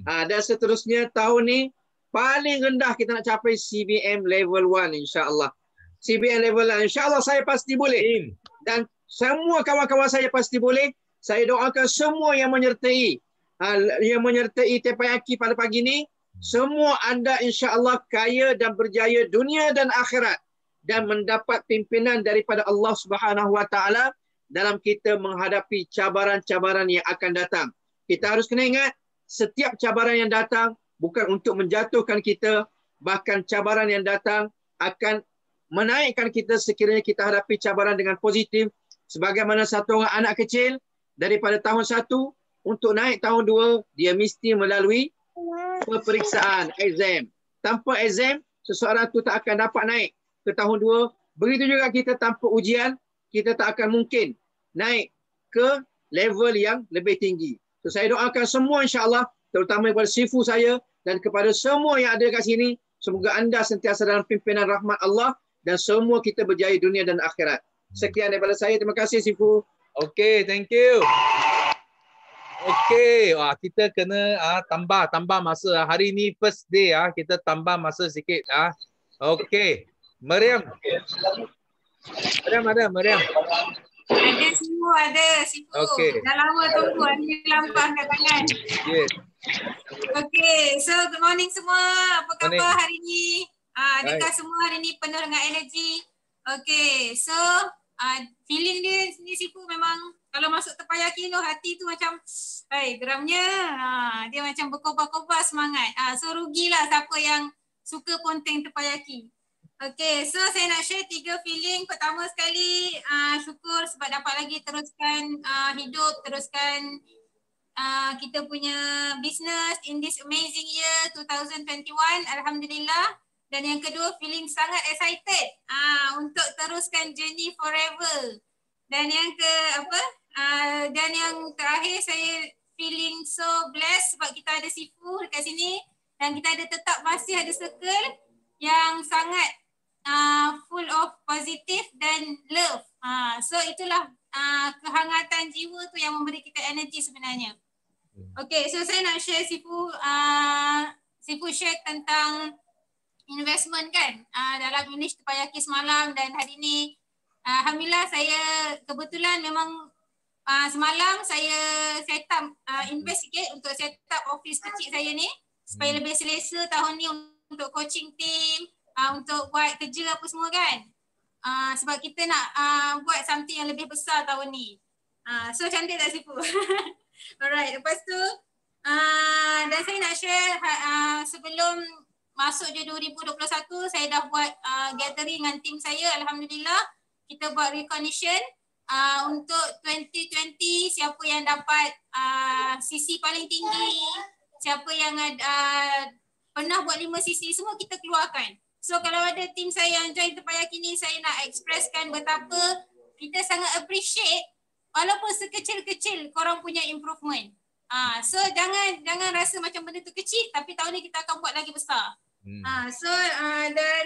Ha, dan seterusnya tahun ni paling rendah kita nak capai CBM level 1 insya-Allah. CBM level 1 insya-Allah saya pasti boleh. Dan semua kawan-kawan saya pasti boleh. Saya doakan semua yang menyertai ha, yang menyertai TPIAKI pada pagi ni semua anda insya-Allah kaya dan berjaya dunia dan akhirat dan mendapat pimpinan daripada Allah Subhanahu Wa Taala dalam kita menghadapi cabaran-cabaran yang akan datang. Kita harus kena ingat setiap cabaran yang datang bukan untuk menjatuhkan kita bahkan cabaran yang datang akan menaikkan kita sekiranya kita hadapi cabaran dengan positif sebagaimana satu orang anak kecil daripada tahun satu untuk naik tahun dua dia mesti melalui peperiksaan exam tanpa exam seseorang tu tak akan dapat naik ke tahun dua. begitu juga kita tanpa ujian kita tak akan mungkin naik ke level yang lebih tinggi So, saya doakan semua insyaAllah, terutama kepada sifu saya dan kepada semua yang ada di sini, semoga anda sentiasa dalam pimpinan rahmat Allah dan semua kita berjaya dunia dan akhirat. Sekian daripada saya. Terima kasih, Sifu. Okay, thank you. Okay, wah, kita kena ah, tambah tambah masa. Hari ini first day, ah. kita tambah masa sikit. Ah. Okay, Mariam. Mariam ada, Mariam. Mariam. Ada semua ada situ. Okay. Dah lama tunggu ada lampah kat tangan. Yes. Okay, so good morning semua. Apa khabar morning. hari ni? Uh, adakah Hi. semua hari ni penuh dengan energi? Okay, so uh, feeling dia ni sifu memang kalau masuk tepaya kilo hati tu macam hey, geramnya uh, dia macam berkobar-kobar semangat. Uh, so rugilah siapa yang suka ponteng tepayaki. Okay, so saya nak share tiga feeling. Pertama sekali, uh, syukur sebab dapat lagi teruskan uh, hidup, teruskan uh, kita punya business in this amazing year 2021. Alhamdulillah. Dan yang kedua, feeling sangat excited uh, untuk teruskan journey forever. Dan yang ke apa? Uh, dan yang terakhir, saya feeling so blessed sebab kita ada sifu dekat sini dan kita ada tetap masih ada circle yang sangat Ah, full of positive dan love. Uh, so itulah uh, kehangatan jiwa tu yang memberi kita energi sebenarnya. Hmm. Okay, so saya nak share Sifu, uh, Sifu share tentang investment kan uh, dalam unit Tepayaki semalam dan hari ini. Uh, Alhamdulillah saya kebetulan memang uh, semalam saya set up uh, invest sikit untuk set up office kecil saya ni supaya hmm. lebih selesa tahun ni untuk coaching team uh, untuk buat kerja apa semua kan. Uh, sebab kita nak uh, buat something yang lebih besar tahun ni. Uh, so cantik tak Sifu? Alright, lepas tu uh, dan saya nak share uh, sebelum masuk je 2021 saya dah buat uh, gathering dengan tim saya Alhamdulillah kita buat recognition uh, untuk 2020 siapa yang dapat uh, CC paling tinggi siapa yang uh, pernah buat lima CC semua kita keluarkan So kalau ada tim saya yang join tempat yang kini, saya nak expresskan betapa kita sangat appreciate walaupun sekecil-kecil korang punya improvement. Ah, so jangan jangan rasa macam benda tu kecil tapi tahun ni kita akan buat lagi besar. Hmm. Uh, so uh, dan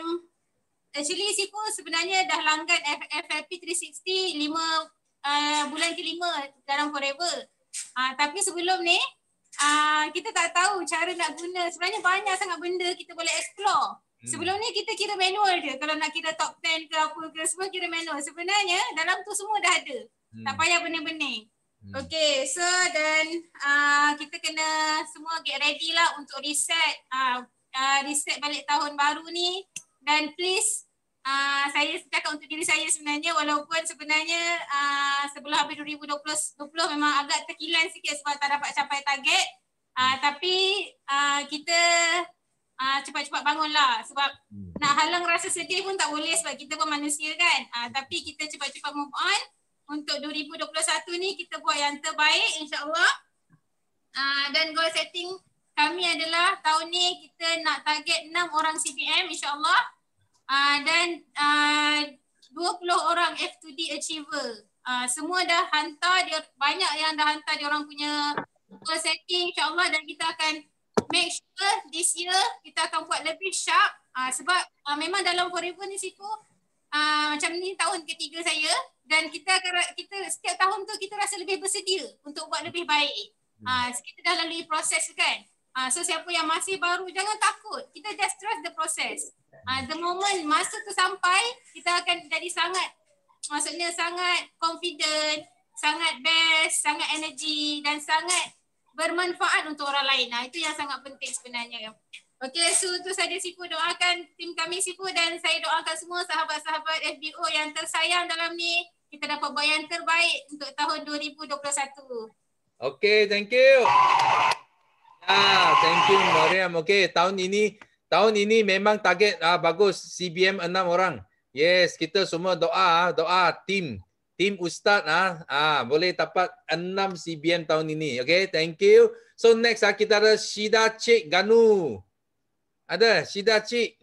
actually Siku sebenarnya dah langgan FFP 360 lima uh, bulan lima dalam forever. Ah, tapi sebelum ni uh, kita tak tahu cara nak guna. Sebenarnya banyak sangat benda kita boleh explore. Hmm. Sebelum ni kita kira manual je. Kalau nak kira top 10 ke apa ke semua kira manual. Sebenarnya dalam tu semua dah ada. Hmm. Tak payah benar-benar. Hmm. Okay so dan uh, kita kena semua get ready lah untuk reset. Uh, uh, reset balik tahun baru ni. Dan please Uh, saya cakap untuk diri saya sebenarnya walaupun sebenarnya uh, sebelum habis 2020 20 memang agak terkilan sikit sebab tak dapat capai target uh, tapi uh, kita uh, cepat-cepat bangunlah sebab hmm. nak halang rasa sedih pun tak boleh sebab kita pun manusia kan. Uh, tapi kita cepat-cepat move on untuk 2021 ni kita buat yang terbaik insyaallah. Uh, dan goal setting kami adalah tahun ni kita nak target 6 orang CPM insyaallah Uh, dan uh, 20 orang F2D achiever. Uh, semua dah hantar dia banyak yang dah hantar dia orang punya goal setting insyaallah dan kita akan make sure this year kita akan buat lebih sharp uh, sebab uh, memang dalam forever ni situ uh, macam ni tahun ketiga saya dan kita akan, kita setiap tahun tu kita rasa lebih bersedia untuk buat lebih baik. Uh, kita dah lalui proses kan. Uh, so siapa yang masih baru jangan takut. Kita just trust the process. Uh, the moment masa tu sampai kita akan jadi sangat maksudnya sangat confident, sangat best, sangat energy dan sangat bermanfaat untuk orang lain. Nah, itu yang sangat penting sebenarnya. Okey, so itu saja Sipu doakan tim kami Sipu dan saya doakan semua sahabat-sahabat FBO yang tersayang dalam ni kita dapat buat yang terbaik untuk tahun 2021. Okey, thank you. Ah, thank you Mariam. Okey, tahun ini tahun ini memang target ah, bagus CBM enam orang. Yes, kita semua doa, doa tim. Tim Ustaz ah, ah boleh dapat 6 CBM tahun ini. Okay, thank you. So next ah, kita ada Shida Cik Ganu. Ada Shida Cik.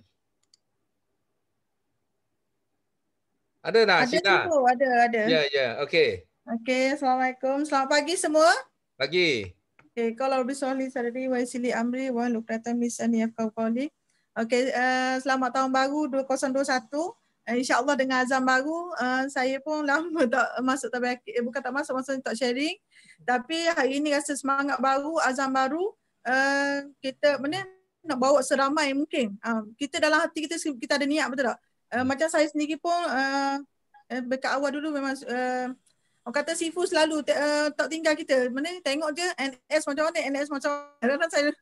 Ada dah ada Shida. Ada tu, ada, ada. Ya, yeah, ya. Yeah. Okay. Okay, Assalamualaikum. Selamat pagi semua. Pagi. Okay, kalau lebih soli sadari wa sili amri wa lukratan misaniyaf kau kali. Okay, uh, selamat tahun baru 2021. Eh, InsyaAllah dengan azam baru, uh, saya pun lama tak masuk tabiakit. Eh, bukan tak masuk, masa tak sharing. Tapi hari ini rasa semangat baru, azam baru. Uh, kita mana, nak bawa seramai mungkin. Uh, kita dalam hati kita, kita ada niat betul tak? Uh, macam saya sendiri pun, uh, dekat awal dulu memang... Uh, orang kata sifu selalu uh, tak tinggal kita. Mana, tengok je NS macam mana, NS macam mana. Saya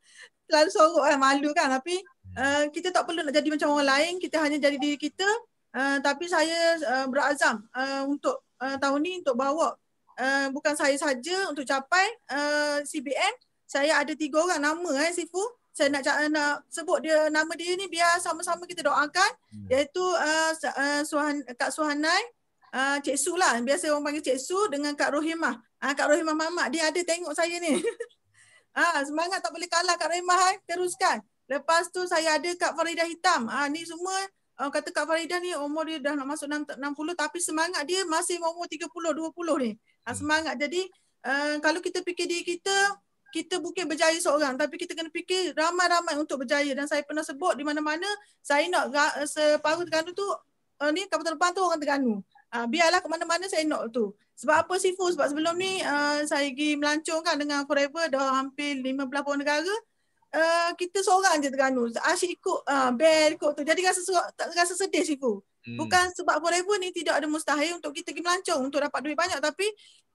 selalu sorok, eh, malu kan. Tapi uh, kita tak perlu nak jadi macam orang lain. Kita hanya jadi diri kita. Eh, tapi saya uh, berazam uh, untuk uh, tahun ni untuk bawa uh, bukan saya saja untuk capai uh, CBM. Saya ada tiga orang nama eh Sifu. Saya nak nak sebut dia nama dia ni biar sama-sama kita doakan hmm. iaitu uh, uh, Suhan, Kak Suhanai, uh, Cik Su lah. Biasa orang panggil Cik Su dengan Kak Rohimah. Uh, Kak Rohimah mamak dia ada tengok saya ni. Ah, semangat tak boleh kalah Kak Rohimah. Hai. Teruskan. Lepas tu saya ada Kak Farida Hitam. Ah, ni semua uh, kata Kak Faridah ni umur dia dah nak masuk 60 tapi semangat dia masih umur 30 20 ni. Ha, hmm. semangat jadi uh, kalau kita fikir diri kita kita bukan berjaya seorang tapi kita kena fikir ramai-ramai untuk berjaya dan saya pernah sebut di mana-mana saya nak uh, separuh Terengganu tu uh, ni kapal terbang tu orang Terengganu. Uh, biarlah ke mana-mana saya nak tu. Sebab apa sifu? Sebab sebelum ni uh, saya pergi melancong kan dengan Forever dah hampir 15 negara uh, kita seorang je Terengganu. Asyik ikut uh, band ikut tu. Jadi rasa tak rasa sedih sifu. Hmm. Bukan sebab forever ni tidak ada mustahil untuk kita pergi melancong untuk dapat duit banyak tapi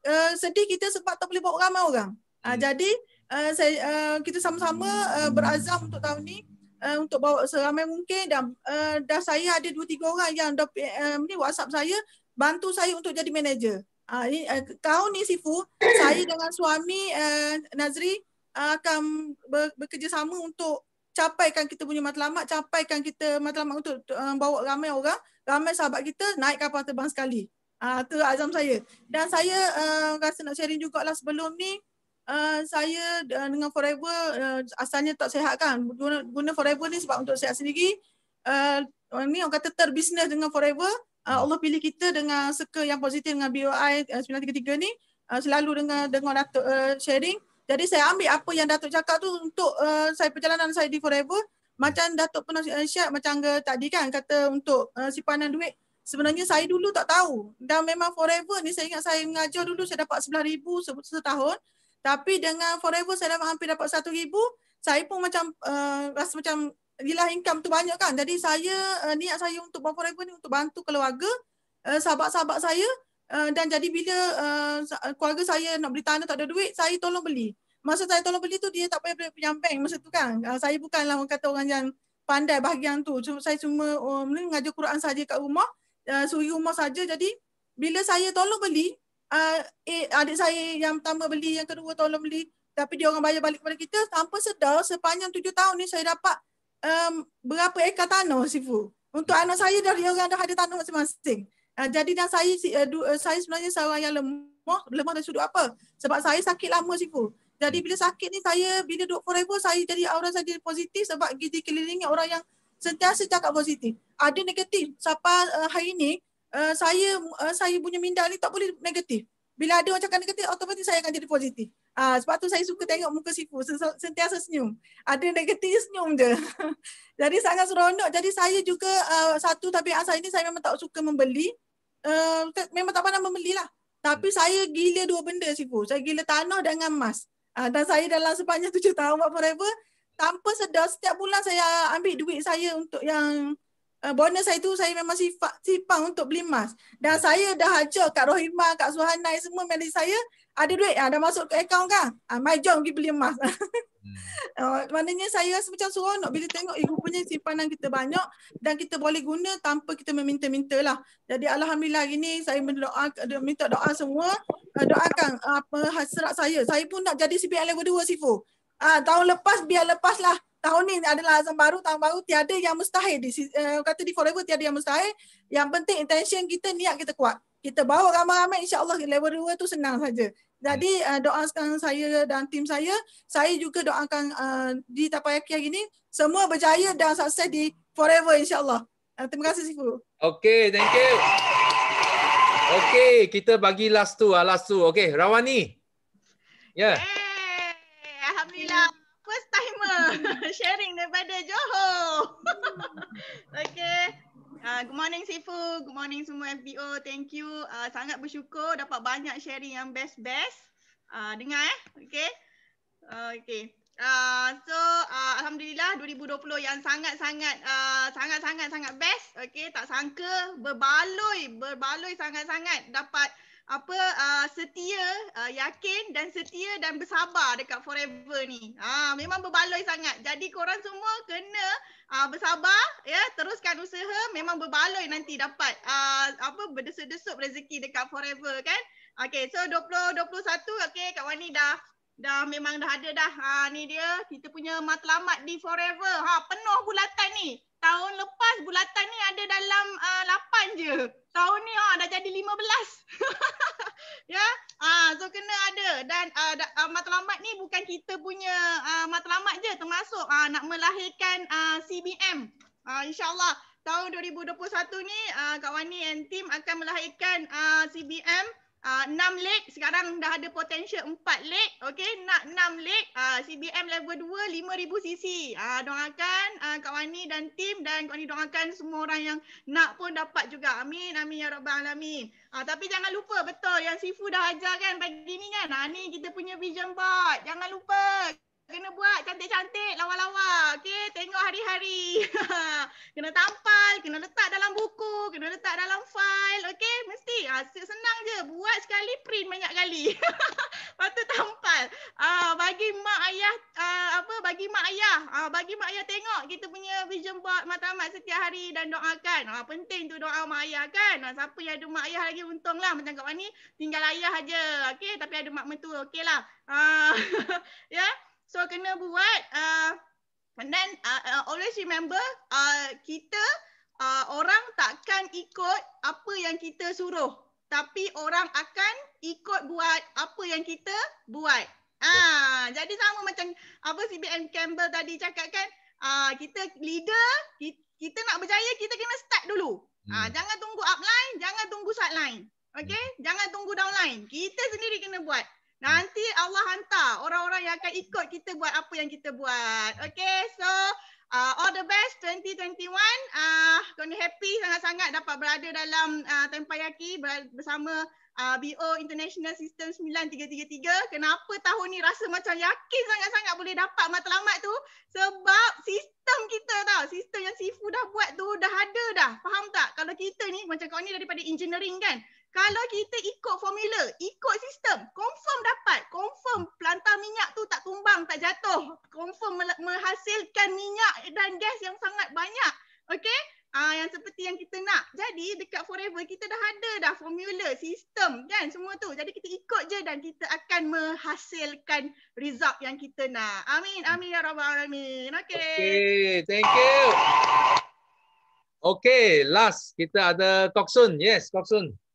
uh, sedih kita sebab tak boleh bawa ramai orang. Ah, hmm. jadi uh, saya, uh, kita sama-sama uh, berazam untuk tahun ni uh, untuk bawa seramai mungkin dan uh, dah saya ada dua tiga orang yang dah PM ni WhatsApp saya bantu saya untuk jadi manager. Ah uh, ini uh, tahun ni sifu saya dengan suami uh, Nazri akan ber, bekerjasama untuk capaikan kita punya matlamat, capaikan kita matlamat untuk uh, bawa ramai orang, ramai sahabat kita naik kapal terbang sekali. Uh, ah, tu azam saya. Dan saya uh, rasa nak sharing lah sebelum ni, uh, saya uh, dengan Forever uh, asalnya tak sehat kan. Guna, guna Forever ni sebab untuk sehat sendiri. Uh, ni orang kata terbisnes dengan Forever. Uh, Allah pilih kita dengan seke yang positif dengan BOI uh, 933 ni. Uh, selalu dengan dengan Datuk uh, sharing. Jadi saya ambil apa yang Datuk cakap tu untuk uh, saya perjalanan saya di Forever. Macam Datuk pernah uh, share macam uh, tadi kan kata untuk uh, simpanan duit. Sebenarnya saya dulu tak tahu. Dan memang Forever ni saya ingat saya mengajar dulu saya dapat RM11,000 setahun. Tapi dengan Forever saya dapat hampir dapat RM1,000. Saya pun macam uh, rasa macam ilah income tu banyak kan. Jadi saya uh, niat saya untuk Forever ni untuk bantu keluarga. Uh, sahabat-sahabat saya Eh, dan jadi bila uh, keluarga saya nak beli tanah tak ada duit, saya tolong beli. Masa saya tolong beli tu dia tak payah beli pinjam bank masa tu kan. Uh, saya bukanlah orang kata orang yang pandai bahagian tu. Cuma saya cuma um, mengajar Quran saja kat rumah, uh, suri rumah saja. Jadi bila saya tolong beli, uh, eh, adik saya yang pertama beli, yang kedua tolong beli, tapi dia orang bayar balik kepada kita tanpa sedar sepanjang tujuh tahun ni saya dapat um, berapa ekar tanah sifu. Untuk anak saya dari orang dah ada tanah masing-masing. Ah, jadi dan saya eh, eh, saya sebenarnya seorang yang lemah, lemah dari sudut apa? Sebab saya sakit lama sifu. Jadi bila sakit ni saya bila duduk forever saya jadi aura saya jadi positif sebab gigi kelilingnya orang yang sentiasa cakap positif. Ada negatif. Sampai uh, eh, hari ni uh, saya uh, saya punya minda ni tak boleh negatif. Bila ada orang cakap negatif, otomatik saya akan jadi positif. Uh, sebab tu saya suka tengok muka sifu, sentiasa senyum. Ada negatif, senyum je. jadi sangat seronok. Jadi saya juga uh, satu tabiat saya ni saya memang tak suka membeli uh, memang tak pandai lah, Tapi hmm. saya gila dua benda sih sifu. Saya gila tanah dengan emas. Uh, dan saya dalam sepanjang tujuh tahun buat forever, tanpa sedar setiap bulan saya ambil duit saya untuk yang uh, bonus saya tu saya memang sifat sipang untuk beli emas. Dan ya. saya dah ajar Kak Rohimah, Kak Suhanai semua manager saya, ada duit ah, dah masuk ke akaun kah? Ah, mai jom pergi beli emas. Hmm. Uh, maknanya saya rasa macam seronok bila tengok eh, punya simpanan kita banyak dan kita boleh guna tanpa kita meminta-minta lah. Jadi Alhamdulillah hari ni saya berdoa, minta doa semua. Uh, doakan ah, apa hasrat saya. Saya pun nak jadi CPL level 2 Sifu. Ah, uh, tahun lepas biar lepas lah. Tahun ni adalah azam baru, tahun baru tiada yang mustahil. Di, uh, kata di forever tiada yang mustahil. Yang penting intention kita, niat kita kuat kita bawa ramai-ramai insyaallah level 2 tu senang saja jadi hmm. uh, doakan saya dan tim saya saya juga doakan uh, di tapayaki hari ini semua berjaya dan sukses di forever insyaallah uh, terima kasih sifu okey thank you Okay, kita bagi last tu uh, ah, last tu Okay, rawani ya yeah. hey, alhamdulillah first timer sharing daripada johor Okay. Ah, good morning Sifu, good morning semua FBO. Thank you. Uh, sangat bersyukur dapat banyak sharing yang best-best. Uh, dengar eh. Okay. Uh, okay. Uh, so uh, Alhamdulillah 2020 yang sangat-sangat sangat-sangat-sangat best. Okay. Tak sangka berbaloi, berbaloi sangat-sangat dapat apa uh, setia uh, yakin dan setia dan bersabar dekat forever ni. Ha uh, memang berbaloi sangat. Jadi korang semua kena uh, bersabar ya teruskan usaha memang berbaloi nanti dapat uh, apa berdesuk-desuk rezeki dekat forever kan okey so 20 21 okey kak Wani dah dah memang dah ada dah ha, ni dia kita punya matlamat di forever ha penuh bulatan ni tahun lepas bulatan ni ada dalam uh, 8 je tahun ni ah dah jadi 15. ya. Ah so kena ada dan uh, da, uh, matlamat ni bukan kita punya uh, matlamat je termasuk uh, nak melahirkan uh, CBM. Ah uh, insyaallah tahun 2021 ni uh, Kak Wani and team akan melahirkan uh, CBM Ah, enam uh, leg sekarang dah ada potential empat leg okey nak enam leg uh, ah, CBM level dua lima ribu cc uh, ah, doakan uh, Kak Wani dan tim dan Kak Wani doakan semua orang yang nak pun dapat juga amin amin ya rabbal alamin uh, tapi jangan lupa betul yang sifu dah ajar kan pagi ni kan ha uh, ni kita punya vision board jangan lupa kena buat cantik-cantik lawa-lawa. Okey, tengok hari-hari. kena tampal, kena letak dalam buku, kena letak dalam file. Okey, mesti. Asyik ah, senang je. Buat sekali, print banyak kali. Lepas tu tampal. Uh, bagi mak ayah, uh, apa, bagi mak ayah. Uh, bagi mak ayah tengok kita punya vision board matamat setiap hari dan doakan. Uh, penting tu doa mak ayah kan. Uh, siapa yang ada mak ayah lagi untunglah. Macam kat mana tinggal ayah aja, Okey, tapi ada mak mentua. Okeylah. Uh, ya. Yeah? So kena buat uh, and then uh, uh, always remember uh, kita uh, orang takkan ikut apa yang kita suruh tapi orang akan ikut buat apa yang kita buat. Ah, jadi sama macam apa CBN Campbell tadi cakap kan, ah kita leader, kita, kita nak berjaya kita kena start dulu. Ah, hmm. Ah jangan tunggu upline, jangan tunggu sideline. Okey? Hmm. Jangan tunggu downline. Kita sendiri kena buat. Nanti Allah hantar orang-orang yang akan ikut kita buat apa yang kita buat. Okay, so uh, all the best 2021. Ah, Uh, gonna happy sangat-sangat dapat berada dalam uh, Tempayaki e bersama uh, BO International System 9333. Kenapa tahun ni rasa macam yakin sangat-sangat boleh dapat matlamat tu? Sebab sistem kita tau, sistem yang Sifu dah buat tu dah ada dah. Faham tak? Kalau kita ni macam kau ni daripada engineering kan? Kalau kita ikut formula, ikut sistem, confirm dapat, confirm pelantar minyak tu tak tumbang, tak jatuh, confirm menghasilkan minyak dan gas yang sangat banyak. okay? Ah yang seperti yang kita nak. Jadi dekat forever kita dah ada dah formula, sistem kan semua tu. Jadi kita ikut je dan kita akan menghasilkan result yang kita nak. Amin. Amin ya rabbal alamin. Okay. Okey, thank you. Okay, last kita ada Toksun. Yes, Toksun. Yes.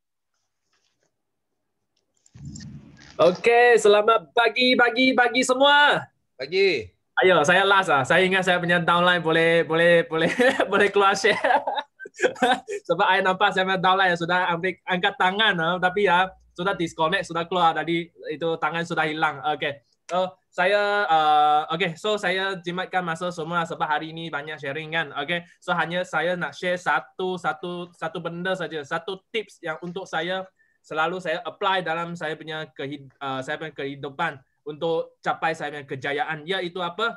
Okey, selamat pagi, pagi, pagi semua. Pagi. Ayo, saya last lah. Saya ingat saya punya downline boleh boleh boleh boleh keluar share. Sebab saya nampak saya punya downline yang sudah ambil angkat tangan. Lah. Tapi ya, sudah disconnect, sudah keluar. Tadi itu tangan sudah hilang. Okey. So, saya uh, okay, so saya jimatkan masa semua sebab hari ini banyak sharing kan. Okay, so hanya saya nak share satu satu satu benda saja, satu tips yang untuk saya selalu saya apply dalam saya punya kehid, uh, saya punya kehidupan untuk capai saya punya kejayaan. Ya itu apa?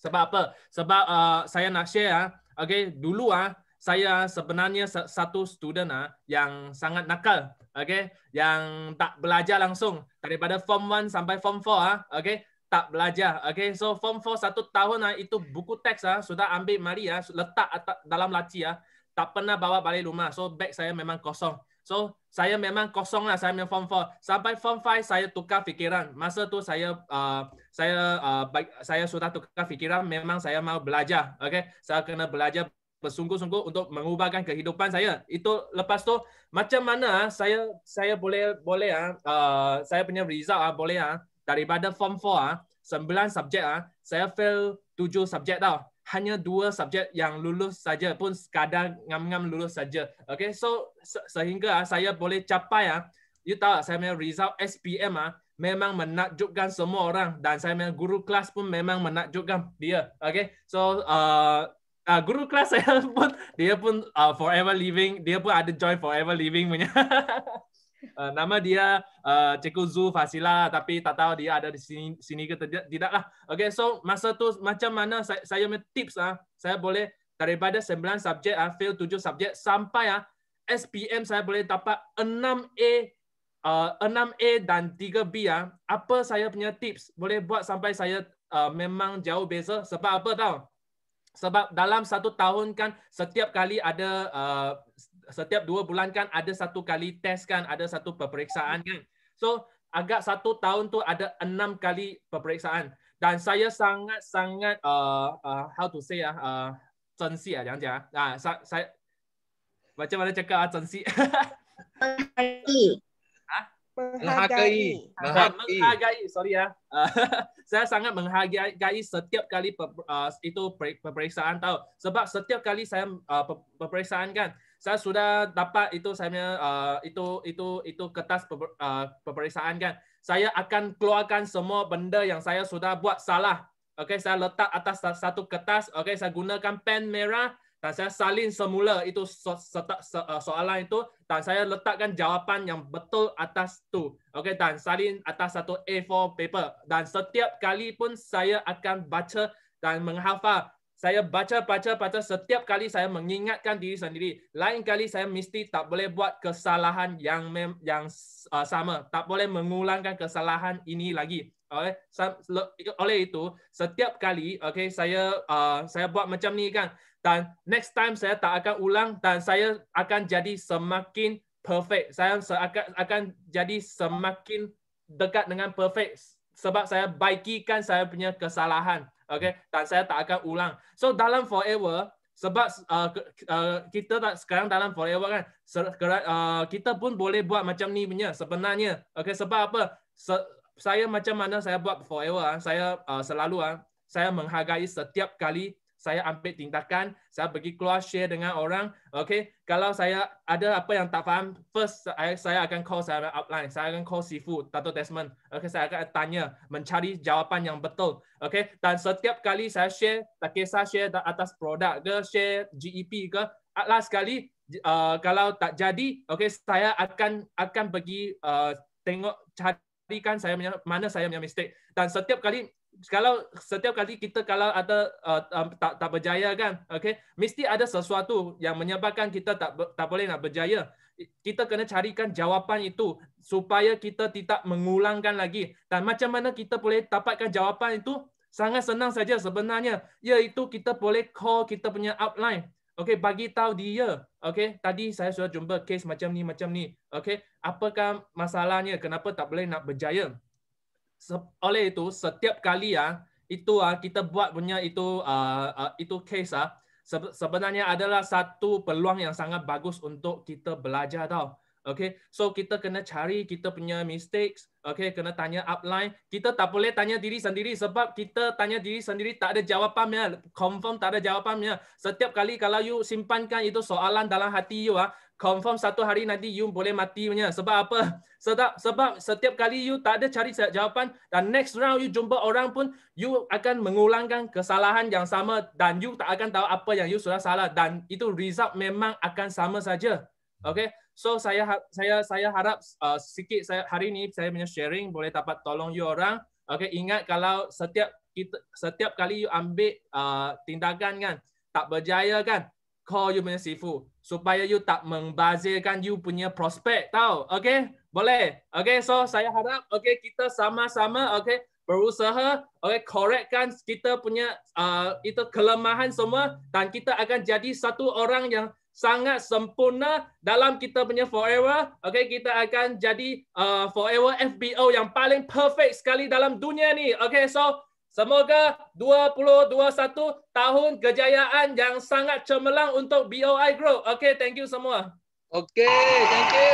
Sebab apa? Sebab uh, saya nak share. Uh, okay, dulu ah uh, saya sebenarnya satu student ah uh, yang sangat nakal. Okay, yang tak belajar langsung daripada form 1 sampai form 4 ah. Uh, okay, tak belajar. Okay, so form 4 satu tahun ah uh, itu buku teks ah uh, sudah ambil mari ah uh, letak dalam laci ah. Uh, tak pernah bawa balik rumah. So bag saya memang kosong. So saya memang kosong lah, saya memang form 4. Sampai form five saya tukar fikiran. Masa tu saya uh, saya uh, baik, saya sudah tukar fikiran, memang saya mau belajar. Okay, saya kena belajar bersungguh-sungguh untuk mengubahkan kehidupan saya. Itu lepas tu macam mana ah, saya saya boleh boleh ah uh, saya punya result ah boleh ah daripada form four ah sembilan subjek ah saya fail tujuh subjek tau hanya dua subjek yang lulus saja pun sekadar ngam-ngam lulus saja. Okay, so sehingga ah, saya boleh capai ya. You tahu saya punya result SPM ah memang menakjubkan semua orang dan saya punya guru kelas pun memang menakjubkan dia. Okay, so uh, uh, guru kelas saya pun dia pun uh, forever living dia pun ada join forever living punya. Eh, nama dia uh, Cikgu Zu Fasila tapi tak tahu dia ada di sini sini ke tidak lah. Okay, so masa tu macam mana saya, saya punya tips ah saya boleh daripada 9 subjek ah fail 7 subjek sampai ah SPM saya boleh dapat 6A enam uh, A dan 3 B ah apa saya punya tips boleh buat sampai saya uh, memang jauh beza sebab apa tahu sebab dalam satu tahun kan setiap kali ada uh, setiap dua bulan kan ada satu kali tes kan, ada satu peperiksaan kan. So agak satu tahun tu ada enam kali peperiksaan. Dan saya sangat-sangat, uh, uh, how to say ya, uh, uh, cengsi ya, lah, jangan Ah, uh, saya, saya macam mana ah, cengsi? Menghargai. Ah, menghargai. Menghargai, sorry ya. saya sangat menghargai setiap kali uh, itu per, peperiksaan tau. Sebab setiap kali saya uh, kan, saya sudah dapat itu saya punya, uh, itu itu itu kertas per, uh, peperiksaan kan. Saya akan keluarkan semua benda yang saya sudah buat salah. Okey, saya letak atas satu kertas. Okey, saya gunakan pen merah dan saya salin semula itu so, so, so, so, uh, soalan itu dan saya letakkan jawapan yang betul atas tu. Okey, dan salin atas satu A4 paper dan setiap kali pun saya akan baca dan menghafal saya baca baca baca setiap kali saya mengingatkan diri sendiri lain kali saya mesti tak boleh buat kesalahan yang mem yang uh, sama tak boleh mengulangkan kesalahan ini lagi oleh oleh itu setiap kali okay saya uh, saya buat macam ni kan dan next time saya tak akan ulang dan saya akan jadi semakin perfect saya akan akan jadi semakin dekat dengan perfect sebab saya baikikan saya punya kesalahan okay? Dan saya tak akan ulang. So dalam forever, sebab uh, uh, kita tak, sekarang dalam forever kan, ser, uh, kita pun boleh buat macam ni punya sebenarnya. Okay, sebab apa? Se, saya macam mana saya buat forever, ah, saya uh, selalu, uh, saya menghargai setiap kali saya ambil tindakan, saya pergi keluar share dengan orang. Okay, kalau saya ada apa yang tak faham, first saya, saya akan call saya akan outline, saya akan call sifu Dato Desmond. Okay, saya akan tanya mencari jawapan yang betul. Okay, dan setiap kali saya share, tak kisah share atas produk ke share GEP ke, atlas sekali uh, kalau tak jadi, okay, saya akan akan pergi uh, tengok cari kan saya punya, mana saya punya mistake dan setiap kali kalau setiap kali kita kalau ada uh, um, tak tak berjaya kan okey mesti ada sesuatu yang menyebabkan kita tak tak boleh nak berjaya kita kena carikan jawapan itu supaya kita tidak mengulangkan lagi dan macam mana kita boleh dapatkan jawapan itu sangat senang saja sebenarnya iaitu kita boleh call kita punya outline okey bagi tahu dia okey tadi saya sudah jumpa case macam ni macam ni okey apakah masalahnya kenapa tak boleh nak berjaya oleh itu setiap kali ya itu ah kita buat punya itu uh, itu case ah sebenarnya adalah satu peluang yang sangat bagus untuk kita belajar tau. Okay, so kita kena cari kita punya mistakes. Okay, kena tanya upline. Kita tak boleh tanya diri sendiri sebab kita tanya diri sendiri tak ada jawapannya. Confirm tak ada jawapannya. Setiap kali kalau you simpankan itu soalan dalam hati you, ah, confirm satu hari nanti you boleh mati punya. Sebab apa? Sebab, sebab setiap kali you tak ada cari jawapan dan next round you jumpa orang pun you akan mengulangkan kesalahan yang sama dan you tak akan tahu apa yang you sudah salah dan itu result memang akan sama saja. Okay? So saya saya saya harap uh, sikit saya hari ini saya punya sharing boleh dapat tolong you orang. Okay, ingat kalau setiap kita, setiap kali you ambil uh, tindakan kan tak berjaya kan call you punya sifu supaya you tak membazirkan you punya prospek tau. Okay? Boleh? Okay, so saya harap okay, kita sama-sama okay, berusaha okay, correctkan kita punya uh, itu kelemahan semua dan kita akan jadi satu orang yang sangat sempurna dalam kita punya forever. Okay, kita akan jadi uh, forever FBO yang paling perfect sekali dalam dunia ni. Okay, so Semoga 2021 tahun kejayaan yang sangat cemerlang untuk BOI Group. Okay, thank you semua. Okay, thank you.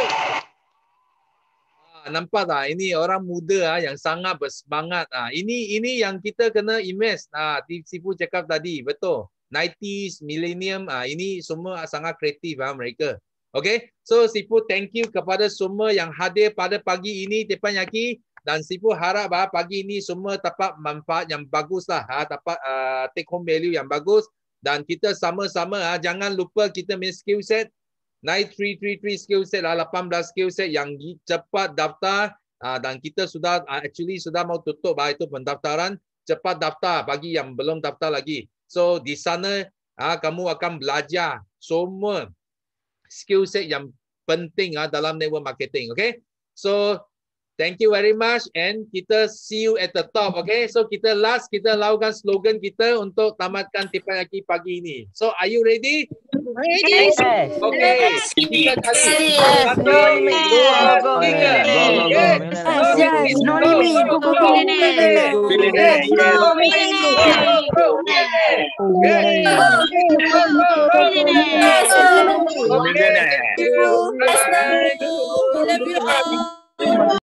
Ah, nampak tak? Ini orang muda ah yang sangat bersemangat. Ah. Ini ini yang kita kena image Ah, Sipu cakap tadi, betul. 90s, millennium, ah, ini semua sangat kreatif ah, mereka. Okay? So, Sipu, thank you kepada semua yang hadir pada pagi ini. Tepan Yaki, dan si sifu harap ha, pagi ni semua dapat manfaat yang bagus lah, ha, dapat uh, take home value yang bagus dan kita sama-sama ha, jangan lupa kita main skill set 9333 skill set lah, 18 skill set yang cepat daftar ha, dan kita sudah actually sudah mau tutup bah itu pendaftaran cepat daftar bagi yang belum daftar lagi. So di sana ha, kamu akan belajar semua skill set yang penting ha, dalam network marketing. Okay? So Thank you very much and kita see you at the top. Okay, so kita last, kita lakukan slogan kita untuk tamatkan tipan lagi pagi ini. So, are you ready? Ready. Yes. Okay. Yes. Kita kasih. Satu, dua, tiga. Yes.